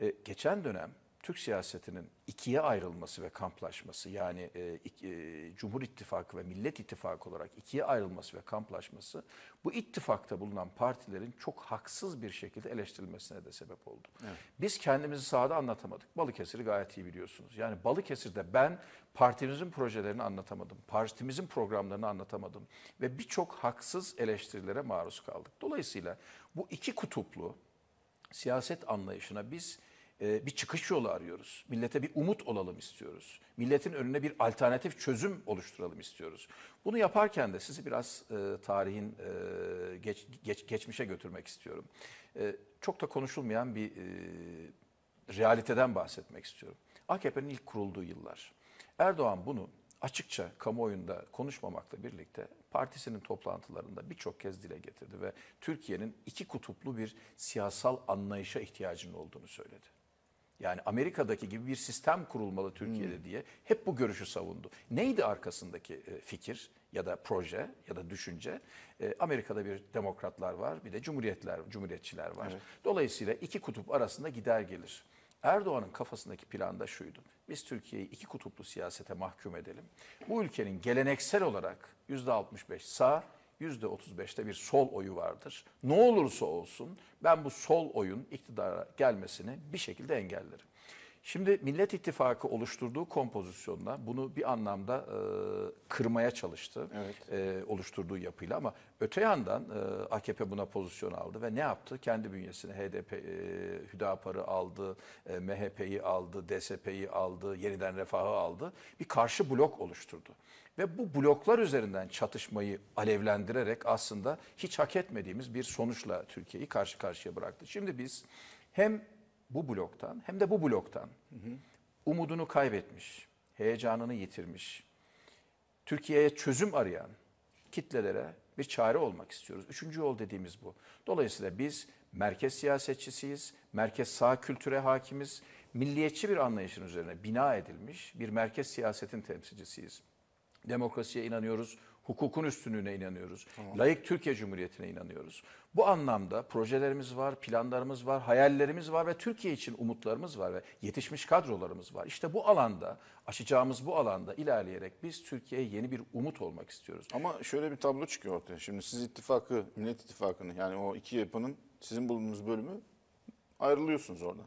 e, geçen dönem Türk siyasetinin ikiye ayrılması ve kamplaşması yani e, e, Cumhur İttifakı ve Millet İttifakı olarak ikiye ayrılması ve kamplaşması bu ittifakta bulunan partilerin çok haksız bir şekilde eleştirilmesine de sebep oldu. Evet. Biz kendimizi sahada anlatamadık. Balıkesir'i gayet iyi biliyorsunuz. Yani Balıkesir'de ben partimizin projelerini anlatamadım. Partimizin programlarını anlatamadım. Ve birçok haksız eleştirilere maruz kaldık. Dolayısıyla bu iki kutuplu siyaset anlayışına biz e, bir çıkış yolu arıyoruz. Millete bir umut olalım istiyoruz. Milletin önüne bir alternatif çözüm oluşturalım istiyoruz. Bunu yaparken de sizi biraz e, tarihin e, geç, geç, geçmişe götürmek istiyorum. E, çok da konuşulmayan bir e, realiteden bahsetmek istiyorum. AKP'nin ilk kurulduğu yıllar. Erdoğan bunu açıkça kamuoyunda konuşmamakla birlikte partisinin toplantılarında birçok kez dile getirdi ve Türkiye'nin iki kutuplu bir siyasal anlayışa ihtiyacının olduğunu söyledi. Yani Amerika'daki gibi bir sistem kurulmalı Türkiye'de hmm. diye hep bu görüşü savundu. Neydi arkasındaki e, fikir ya da proje ya da düşünce? E, Amerika'da bir demokratlar var, bir de cumhuriyetler, cumhuriyetçiler var. Evet. Dolayısıyla iki kutup arasında gider gelir. Erdoğan'ın kafasındaki planda şuydu. Biz Türkiye'yi iki kutuplu siyasete mahkum edelim. Bu ülkenin geleneksel olarak %65 sağ, %35'te bir sol oyu vardır. Ne olursa olsun ben bu sol oyun iktidara gelmesini bir şekilde engellerim. Şimdi Millet İttifakı oluşturduğu kompozisyonla bunu bir anlamda e, kırmaya çalıştı evet. e, oluşturduğu yapıyla ama öte yandan e, AKP buna pozisyon aldı ve ne yaptı? Kendi bünyesine HDP, e, Hüdapar'ı aldı, e, MHP'yi aldı, DSP'yi aldı, yeniden refahı aldı. Bir karşı blok oluşturdu. Ve bu bloklar üzerinden çatışmayı alevlendirerek aslında hiç hak etmediğimiz bir sonuçla Türkiye'yi karşı karşıya bıraktı. Şimdi biz hem bu bloktan hem de bu bloktan hı hı. umudunu kaybetmiş, heyecanını yitirmiş, Türkiye'ye çözüm arayan kitlelere bir çare olmak istiyoruz. Üçüncü yol dediğimiz bu. Dolayısıyla biz merkez siyasetçisiyiz, merkez sağ kültüre hakimiz, milliyetçi bir anlayışın üzerine bina edilmiş bir merkez siyasetin temsilcisiyiz. Demokrasiye inanıyoruz, hukukun üstünlüğüne inanıyoruz, tamam. layık Türkiye Cumhuriyeti'ne inanıyoruz. Bu anlamda projelerimiz var, planlarımız var, hayallerimiz var ve Türkiye için umutlarımız var ve yetişmiş kadrolarımız var. İşte bu alanda, açacağımız bu alanda ilerleyerek biz Türkiye'ye yeni bir umut olmak istiyoruz. Ama şöyle bir tablo çıkıyor ortaya. Şimdi siz ittifakı, Millet İttifakı'nı yani o iki yapının sizin bulunduğunuz bölümü ayrılıyorsunuz oradan.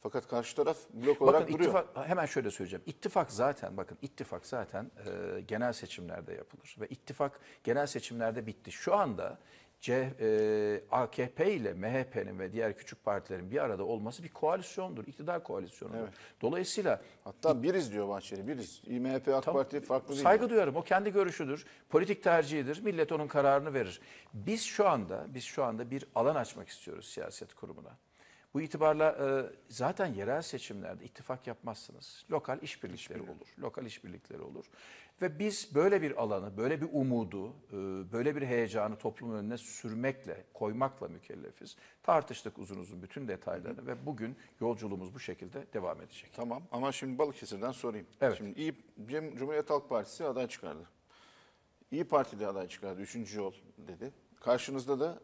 Fakat karşı taraf blok olarak bakın, duruyor. Ittifak, hemen şöyle söyleyeceğim. İttifak zaten bakın ittifak zaten e, genel seçimlerde yapılır ve ittifak genel seçimlerde bitti. Şu anda e, AKP ile MHP'nin ve diğer küçük partilerin bir arada olması bir koalisyondur. iktidar koalisyonudur. Evet. Dolayısıyla hatta biriz diyor Bahçeli. Biriz. MHP AK tam, Parti farklı değil. Saygı yani. duyarım. O kendi görüşüdür. Politik tercihidir. Millet onun kararını verir. Biz şu anda biz şu anda bir alan açmak istiyoruz siyaset kurumuna. Bu itibarla e, zaten yerel seçimlerde ittifak yapmazsınız. Lokal işbirlikleri olur. Lokal işbirlikleri olur. Ve biz böyle bir alanı, böyle bir umudu, e, böyle bir heyecanı toplumun önüne sürmekle, koymakla mükellefiz. Tartıştık uzun uzun bütün detaylarını ve bugün yolculuğumuz bu şekilde devam edecek. Tamam ama şimdi Balıkesir'den sorayım. Evet. Şimdi İyi, Cumhuriyet Halk Partisi aday çıkardı. İyi Parti de aday çıkardı. Üçüncü yol dedi. Karşınızda da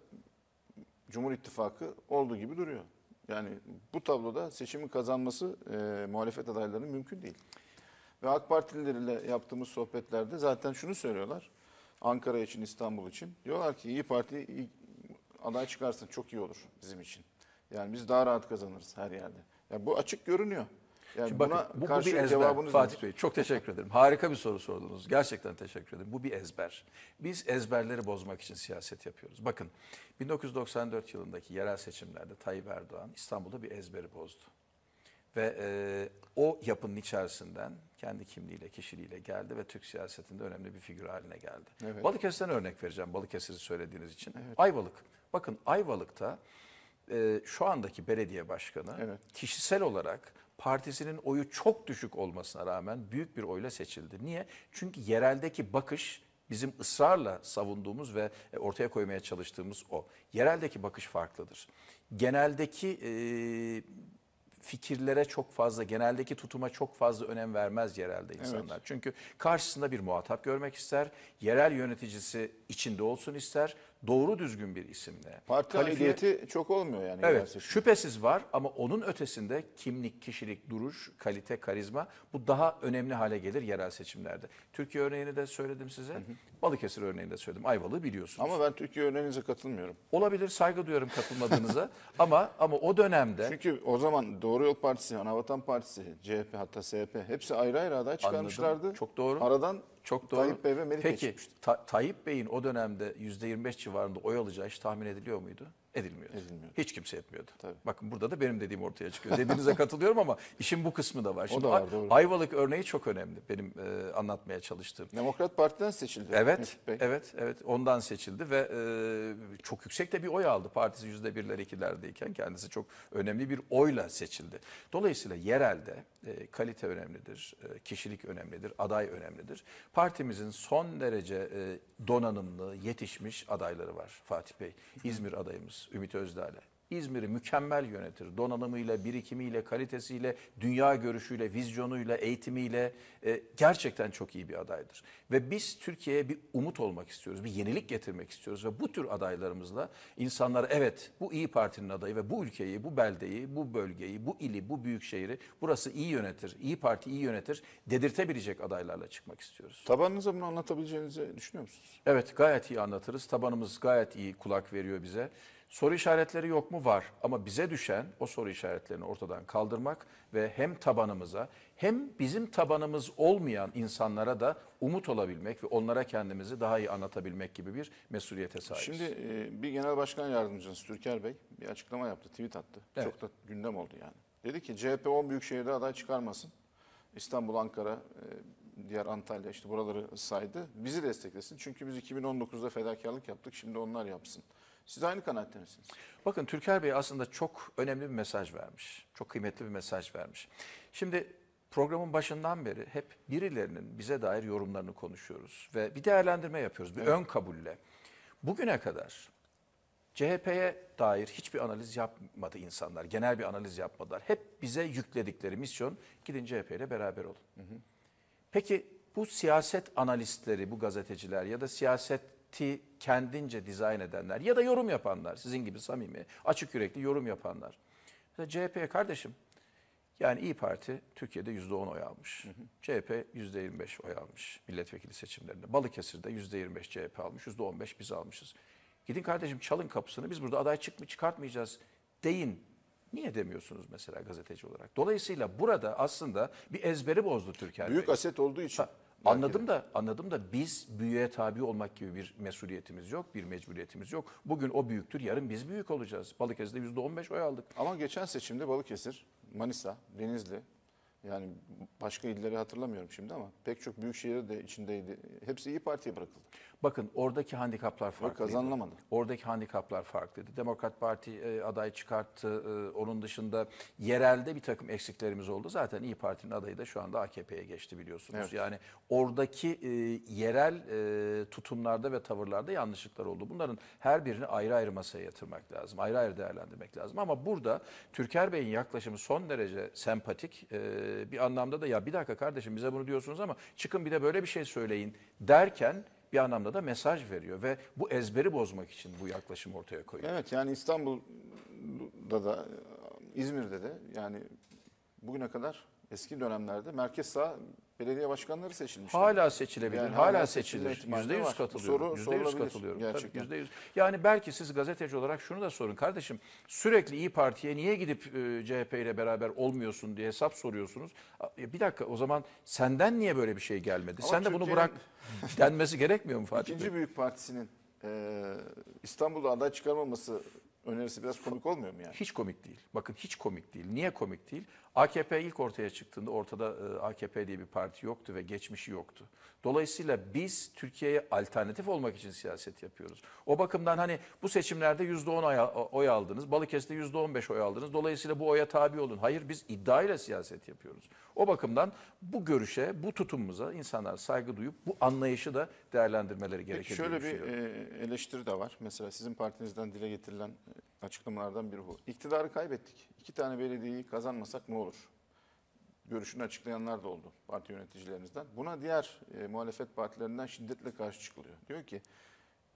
Cumhur İttifakı olduğu gibi duruyor. Yani bu tabloda seçimin kazanması e, muhalefet adaylarının mümkün değil. Ve AK Partililerle yaptığımız sohbetlerde zaten şunu söylüyorlar. Ankara için, İstanbul için. Diyorlar ki İyi Parti aday çıkarsın çok iyi olur bizim için. Yani biz daha rahat kazanırız her yerde. Yani bu açık görünüyor. Yani Şimdi buna bakın, bu, karşı bu bir ezber Fatih nedir? Bey çok teşekkür ederim. Harika bir soru sordunuz. Gerçekten teşekkür ederim. Bu bir ezber. Biz ezberleri bozmak için siyaset yapıyoruz. Bakın 1994 yılındaki yerel seçimlerde Tayyip Erdoğan İstanbul'da bir ezberi bozdu. Ve e, o yapının içerisinden kendi kimliğiyle, kişiliğiyle geldi ve Türk siyasetinde önemli bir figür haline geldi. Evet. Balıkesir'den örnek vereceğim Balıkesir'i söylediğiniz için. Evet. Ayvalık. Bakın Ayvalık'ta e, şu andaki belediye başkanı evet. kişisel olarak partisinin oyu çok düşük olmasına rağmen büyük bir oyla seçildi. Niye? Çünkü yereldeki bakış bizim ısrarla savunduğumuz ve e, ortaya koymaya çalıştığımız o. Yereldeki bakış farklıdır. Geneldeki... E, fikirlere çok fazla, geneldeki tutuma çok fazla önem vermez yerelde insanlar. Evet. Çünkü karşısında bir muhatap görmek ister, yerel yöneticisi içinde olsun ister doğru düzgün bir isimle. Parti kalifiye... aidiyeti çok olmuyor yani. Evet şüphesiz var ama onun ötesinde kimlik, kişilik, duruş, kalite, karizma bu daha önemli hale gelir yerel seçimlerde. Türkiye örneğini de söyledim size. Balıkesir örneğini de söyledim. Ayvalık'ı biliyorsunuz. Ama ben Türkiye örneğinize katılmıyorum. Olabilir saygı duyuyorum katılmadığınıza ama ama o dönemde. Çünkü o zaman Doğru Yol Partisi, Anavatan Partisi, CHP hatta SHP hepsi ayrı ayrı aday çıkarmışlardı. Anladım. Çok doğru. Aradan çok doğru. Tayyip Bey ve Melih Peki Ta Tayyip Bey'in o dönemde %25 civarında oy alacağı hiç tahmin ediliyor muydu? Edilmiyordu. Edilmiyordu. Hiç kimse etmiyordu. Tabii. Bakın burada da benim dediğim ortaya çıkıyor. Dediğinize katılıyorum ama işin bu kısmı da var. Şimdi o da var, doğru. Ayvalık örneği çok önemli benim e, anlatmaya çalıştığım. Demokrat Parti'den seçildi. Evet, evet, evet. Ondan seçildi ve e, çok yüksek de bir oy aldı. Partisi %1'ler 2'lerdeyken kendisi çok önemli bir oyla seçildi. Dolayısıyla yerelde e, kalite önemlidir, e, kişilik önemlidir, aday önemlidir. Partimizin son derece e, donanımlı, yetişmiş adayları var Fatih Bey. İzmir adayımız Ümit Özdağ'la İzmir'i mükemmel yönetir. Donanımıyla, birikimiyle, kalitesiyle, dünya görüşüyle, vizyonuyla, eğitimiyle e, gerçekten çok iyi bir adaydır. Ve biz Türkiye'ye bir umut olmak istiyoruz, bir yenilik getirmek istiyoruz ve bu tür adaylarımızla insanlara evet bu iyi Parti'nin adayı ve bu ülkeyi, bu beldeyi, bu bölgeyi, bu ili, bu büyük şehri burası iyi yönetir, iyi Parti iyi yönetir dedirtebilecek adaylarla çıkmak istiyoruz. Tabanınıza bunu anlatabileceğinizi düşünüyor musunuz? Evet gayet iyi anlatırız. Tabanımız gayet iyi kulak veriyor bize. Soru işaretleri yok mu? Var. Ama bize düşen o soru işaretlerini ortadan kaldırmak ve hem tabanımıza hem bizim tabanımız olmayan insanlara da umut olabilmek ve onlara kendimizi daha iyi anlatabilmek gibi bir mesuliyete sahibiz. Şimdi e, bir genel başkan yardımcınız Türker Bey bir açıklama yaptı, tweet attı. Evet. Çok da gündem oldu yani. Dedi ki CHP 10 büyük şehirde aday çıkarmasın. İstanbul, Ankara, e, diğer Antalya işte buraları saydı. Bizi desteklesin. Çünkü biz 2019'da fedakarlık yaptık. Şimdi onlar yapsın. Siz aynı kanaatte misiniz? Bakın Türker Bey aslında çok önemli bir mesaj vermiş. Çok kıymetli bir mesaj vermiş. Şimdi programın başından beri hep birilerinin bize dair yorumlarını konuşuyoruz ve bir değerlendirme yapıyoruz bir evet. ön kabulle. Bugüne kadar CHP'ye dair hiçbir analiz yapmadı insanlar. Genel bir analiz yapmadılar. Hep bize yükledikleri misyon gidin CHP ile beraber olun. Hı hı. Peki bu siyaset analistleri, bu gazeteciler ya da siyaset konsepti kendince dizayn edenler ya da yorum yapanlar sizin gibi samimi açık yürekli yorum yapanlar. Mesela CHP kardeşim yani İyi Parti Türkiye'de %10 oy almış. Hı hı. CHP %25 oy almış milletvekili seçimlerinde. Balıkesir'de %25 CHP almış, %15 biz almışız. Gidin kardeşim çalın kapısını biz burada aday çık mı çıkartmayacağız deyin. Niye demiyorsunuz mesela gazeteci olarak? Dolayısıyla burada aslında bir ezberi bozdu Türker Büyük Bey. aset olduğu için. Ha, Anladım da anladım da biz büyüye tabi olmak gibi bir mesuliyetimiz yok, bir mecburiyetimiz yok. Bugün o büyüktür, yarın biz büyük olacağız. Balıkesir'de %15 oy aldık. Ama geçen seçimde Balıkesir, Manisa, Denizli, yani başka illeri hatırlamıyorum şimdi ama pek çok büyük şehir de içindeydi. Hepsi iyi Parti'ye bırakıldı. Bakın oradaki handikaplar farklıydı. Kazanılamadı. Oradaki handikaplar farklıydı. Demokrat Parti e, aday çıkarttı. E, onun dışında yerelde bir takım eksiklerimiz oldu. Zaten iyi Parti'nin adayı da şu anda AKP'ye geçti biliyorsunuz. Evet. Yani oradaki e, yerel e, tutumlarda ve tavırlarda yanlışlıklar oldu. Bunların her birini ayrı ayrı masaya yatırmak lazım. Ayrı ayrı değerlendirmek lazım. Ama burada Türker Bey'in yaklaşımı son derece sempatik. E, bir anlamda da ya bir dakika kardeşim bize bunu diyorsunuz ama çıkın bir de böyle bir şey söyleyin derken bir anlamda da mesaj veriyor ve bu ezberi bozmak için bu yaklaşım ortaya koyuyor. Evet yani İstanbul'da da İzmir'de de yani bugüne kadar eski dönemlerde merkez sağ belediye başkanları seçilmiş. Hala seçilebilir. Yani hala, hala seçilir. Yüzde yüz katılıyorum. Yüzde yüz katılıyorum. Gerçekten. Tabii Yani belki siz gazeteci olarak şunu da sorun. Kardeşim sürekli İyi Parti'ye niye gidip e, CHP ile beraber olmuyorsun diye hesap soruyorsunuz. bir dakika o zaman senden niye böyle bir şey gelmedi? Ama Sen de bunu bırak denmesi gerekmiyor mu Fatih İkinci Bey? büyük partisinin e, İstanbul'da aday çıkarmaması önerisi biraz komik olmuyor mu yani? Hiç komik değil. Bakın hiç komik değil. Niye komik değil? AKP ilk ortaya çıktığında ortada e, AKP diye bir parti yoktu ve geçmişi yoktu. Dolayısıyla biz Türkiye'ye alternatif olmak için siyaset yapıyoruz. O bakımdan hani bu seçimlerde %10 oy aldınız, Balıkesir'de %15 oy aldınız. Dolayısıyla bu oya tabi olun. Hayır biz iddiayla siyaset yapıyoruz. O bakımdan bu görüşe, bu tutumumuza insanlar saygı duyup bu anlayışı da değerlendirmeleri gerekiyor. şöyle bir e, eleştiri de var. Mesela sizin partinizden dile getirilen e, açıklamalardan biri bu. İktidarı kaybettik. İki tane belediyeyi kazanmasak ne olur? Görüşünü açıklayanlar da oldu parti yöneticilerinizden. Buna diğer e, muhalefet partilerinden şiddetle karşı çıkılıyor. Diyor ki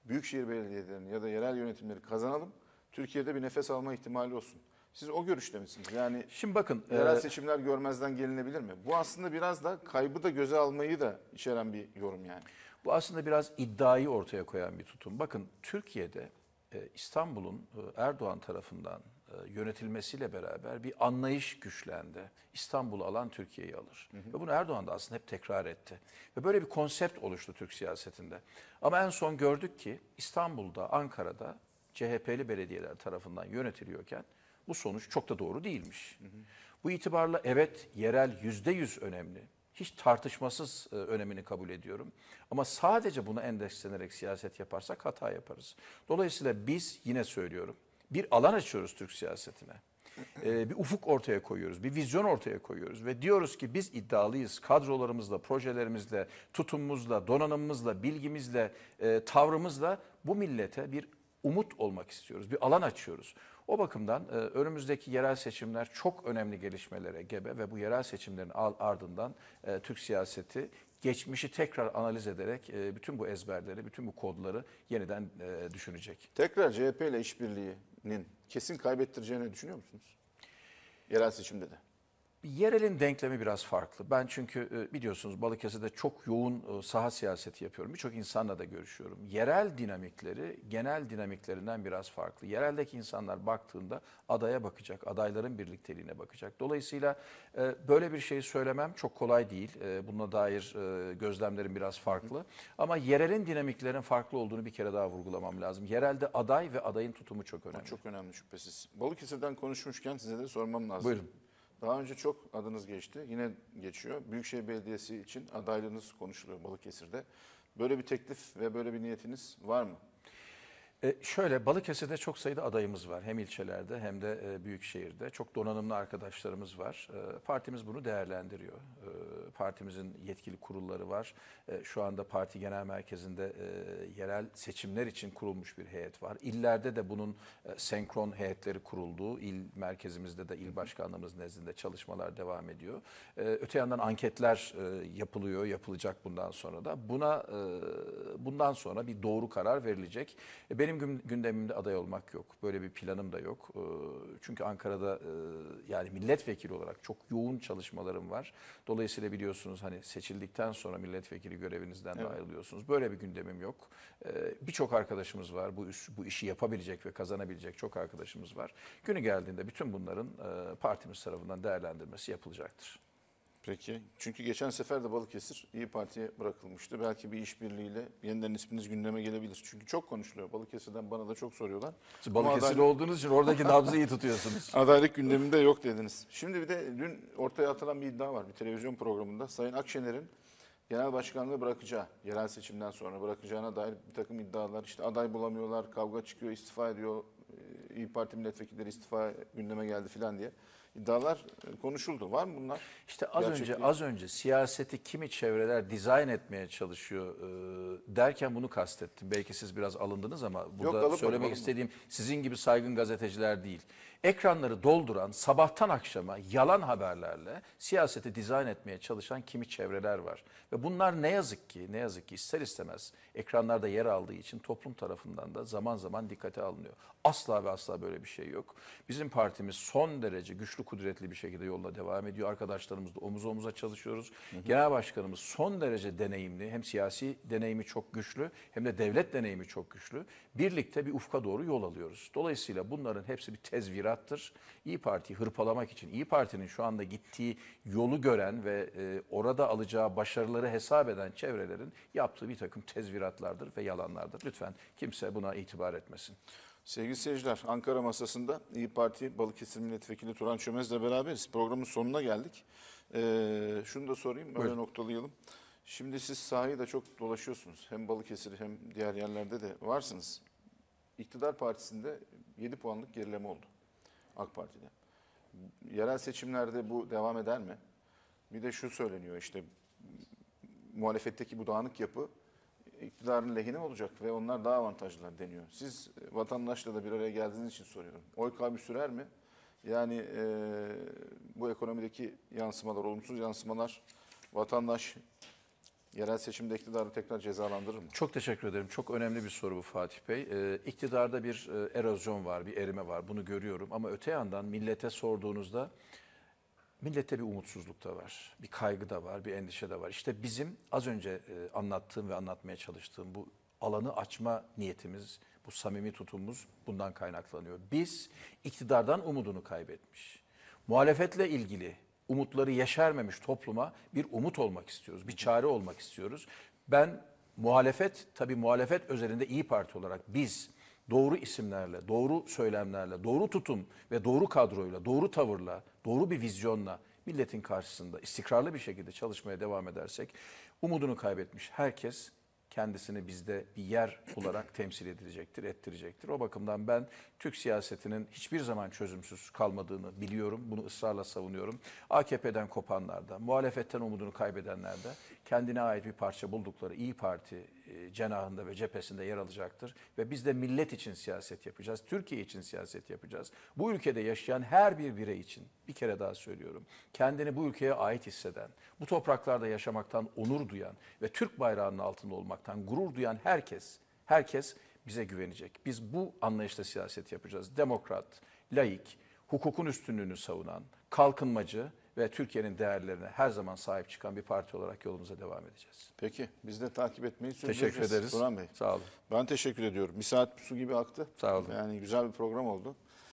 büyükşehir belediyelerini ya da yerel yönetimleri kazanalım. Türkiye'de bir nefes alma ihtimali olsun. Siz o görüşte misiniz? Yani şimdi bakın yerel e, seçimler görmezden gelinebilir mi? Bu aslında biraz da kaybı da göze almayı da içeren bir yorum yani. Bu aslında biraz iddiayı ortaya koyan bir tutum. Bakın Türkiye'de e, İstanbul'un e, Erdoğan tarafından e, yönetilmesiyle beraber bir anlayış güçlendi. İstanbul'u alan Türkiye'yi alır. Hı hı. Ve bunu Erdoğan da aslında hep tekrar etti. Ve böyle bir konsept oluştu Türk siyasetinde. Ama en son gördük ki İstanbul'da, Ankara'da CHP'li belediyeler tarafından yönetiliyorken bu sonuç çok da doğru değilmiş. Hı hı. Bu itibarla evet yerel yüzde yüz önemli hiç tartışmasız e, önemini kabul ediyorum. Ama sadece buna endekslenerek siyaset yaparsak hata yaparız. Dolayısıyla biz yine söylüyorum bir alan açıyoruz Türk siyasetine. E, bir ufuk ortaya koyuyoruz, bir vizyon ortaya koyuyoruz ve diyoruz ki biz iddialıyız. Kadrolarımızla, projelerimizle, tutumumuzla, donanımımızla, bilgimizle, e, tavrımızla bu millete bir umut olmak istiyoruz. Bir alan açıyoruz. O bakımdan e, önümüzdeki yerel seçimler çok önemli gelişmelere gebe ve bu yerel seçimlerin ardından e, Türk siyaseti geçmişi tekrar analiz ederek e, bütün bu ezberleri, bütün bu kodları yeniden düşünecek. Tekrar CHP ile işbirliğinin kesin kaybettireceğini düşünüyor musunuz? Yerel seçimde de. Yerelin denklemi biraz farklı. Ben çünkü e, biliyorsunuz Balıkesir'de çok yoğun e, saha siyaseti yapıyorum. Birçok insanla da görüşüyorum. Yerel dinamikleri genel dinamiklerinden biraz farklı. Yereldeki insanlar baktığında adaya bakacak, adayların birlikteliğine bakacak. Dolayısıyla e, böyle bir şey söylemem çok kolay değil. Buna dair gözlemlerim biraz farklı. Ama yerelin dinamiklerin farklı olduğunu bir kere daha vurgulamam lazım. Yerelde aday ve adayın tutumu çok önemli. Çok önemli şüphesiz. Balıkesir'den konuşmuşken size de sormam lazım. Buyurun. Daha önce çok adınız geçti. Yine geçiyor. Büyükşehir Belediyesi için adaylığınız konuşuluyor Balıkesir'de. Böyle bir teklif ve böyle bir niyetiniz var mı? E, şöyle Balıkesir'de çok sayıda adayımız var. Hem ilçelerde hem de e, büyük şehirde. Çok donanımlı arkadaşlarımız var. E, partimiz bunu değerlendiriyor. E, partimizin yetkili kurulları var. şu anda parti genel merkezinde yerel seçimler için kurulmuş bir heyet var. İllerde de bunun senkron heyetleri kuruldu. İl merkezimizde de il başkanlığımız nezdinde çalışmalar devam ediyor. öte yandan anketler yapılıyor, yapılacak bundan sonra da. Buna bundan sonra bir doğru karar verilecek. benim benim gündemimde aday olmak yok. Böyle bir planım da yok. Ee, çünkü Ankara'da e, yani milletvekili olarak çok yoğun çalışmalarım var. Dolayısıyla biliyorsunuz hani seçildikten sonra milletvekili görevinizden evet. de ayrılıyorsunuz. Böyle bir gündemim yok. Ee, birçok arkadaşımız var. Bu bu işi yapabilecek ve kazanabilecek çok arkadaşımız var. Günü geldiğinde bütün bunların e, partimiz tarafından değerlendirmesi yapılacaktır. Peki. Çünkü geçen sefer de Balıkesir İyi Parti'ye bırakılmıştı. Belki bir işbirliğiyle yeniden isminiz gündeme gelebilir. Çünkü çok konuşuluyor. Balıkesir'den bana da çok soruyorlar. Siz Balıkesirli adaylık... olduğunuz için oradaki nabzı iyi tutuyorsunuz. Adaylık gündeminde yok dediniz. Şimdi bir de dün ortaya atılan bir iddia var bir televizyon programında. Sayın Akşener'in genel başkanlığı bırakacağı, yerel seçimden sonra bırakacağına dair bir takım iddialar. İşte aday bulamıyorlar, kavga çıkıyor, istifa ediyor. E, iyi Parti milletvekilleri istifa gündeme geldi filan diye iddialar e, konuşuldu. Var mı bunlar? İşte az Gerçekten... önce az önce siyaseti kimi çevreler dizayn etmeye çalışıyor e, derken bunu kastettim. Belki siz biraz alındınız ama burada Yok, alıp, söylemek alıp, istediğim alıp. sizin gibi saygın gazeteciler değil. Ekranları dolduran sabahtan akşama yalan haberlerle siyaseti dizayn etmeye çalışan kimi çevreler var. Ve bunlar ne yazık ki ne yazık ki ister istemez ekranlarda yer aldığı için toplum tarafından da zaman zaman dikkate alınıyor. Asla ve asla böyle bir şey yok. Bizim partimiz son derece güçlü güçlü kudretli bir şekilde yolla devam ediyor. Arkadaşlarımızla omuz omuza çalışıyoruz. Hı hı. Genel başkanımız son derece deneyimli. Hem siyasi deneyimi çok güçlü hem de devlet deneyimi çok güçlü. Birlikte bir ufka doğru yol alıyoruz. Dolayısıyla bunların hepsi bir tezvirattır. İyi Parti'yi hırpalamak için, İyi Parti'nin şu anda gittiği yolu gören ve e, orada alacağı başarıları hesap eden çevrelerin yaptığı bir takım tezviratlardır ve yalanlardır. Lütfen kimse buna itibar etmesin. Sevgili seyirciler, Ankara masasında İyi Parti Balıkesir Milletvekili Turan Çömez'le beraberiz. Programın sonuna geldik. Ee, şunu da sorayım, öyle Buyurun. noktalayalım. Şimdi siz sahayı da çok dolaşıyorsunuz. Hem Balıkesir hem diğer yerlerde de varsınız. İktidar partisinde 7 puanlık gerileme oldu AK Parti'de. Yerel seçimlerde bu devam eder mi? Bir de şu söyleniyor işte muhalefetteki bu dağınık yapı iktidarın lehine olacak ve onlar daha avantajlılar deniyor. Siz e, vatandaşla da bir araya geldiğiniz için soruyorum. Oy kaybı sürer mi? Yani e, bu ekonomideki yansımalar, olumsuz yansımalar vatandaş yerel seçimde iktidarı tekrar cezalandırır mı? Çok teşekkür ederim. Çok önemli bir soru bu Fatih Bey. E, iktidarda bir e, erozyon var, bir erime var. Bunu görüyorum ama öte yandan millete sorduğunuzda millette bir umutsuzluk da var, bir kaygı da var, bir endişe de var. İşte bizim az önce e, anlattığım ve anlatmaya çalıştığım bu alanı açma niyetimiz, bu samimi tutumumuz bundan kaynaklanıyor. Biz iktidardan umudunu kaybetmiş, muhalefetle ilgili umutları yeşermemiş topluma bir umut olmak istiyoruz, bir çare olmak istiyoruz. Ben muhalefet, tabii muhalefet üzerinde iyi Parti olarak biz doğru isimlerle, doğru söylemlerle, doğru tutum ve doğru kadroyla, doğru tavırla, doğru bir vizyonla milletin karşısında istikrarlı bir şekilde çalışmaya devam edersek umudunu kaybetmiş herkes kendisini bizde bir yer olarak temsil edilecektir, ettirecektir. O bakımdan ben Türk siyasetinin hiçbir zaman çözümsüz kalmadığını biliyorum. Bunu ısrarla savunuyorum. AKP'den kopanlarda, muhalefetten umudunu kaybedenlerde kendine ait bir parça buldukları İyi Parti e, cenahında ve cephesinde yer alacaktır. Ve biz de millet için siyaset yapacağız, Türkiye için siyaset yapacağız. Bu ülkede yaşayan her bir birey için, bir kere daha söylüyorum, kendini bu ülkeye ait hisseden, bu topraklarda yaşamaktan onur duyan ve Türk bayrağının altında olmaktan gurur duyan herkes, herkes bize güvenecek. Biz bu anlayışla siyaset yapacağız. Demokrat, laik, hukukun üstünlüğünü savunan, kalkınmacı, ve Türkiye'nin değerlerine her zaman sahip çıkan bir parti olarak yolumuza devam edeceğiz. Peki biz de takip etmeyi sürdüreceğiz. Teşekkür ederiz. Burhan Bey. Sağ olun. Ben teşekkür ediyorum. Bir saat su gibi aktı. Sağ olun. Yani güzel bir program oldu.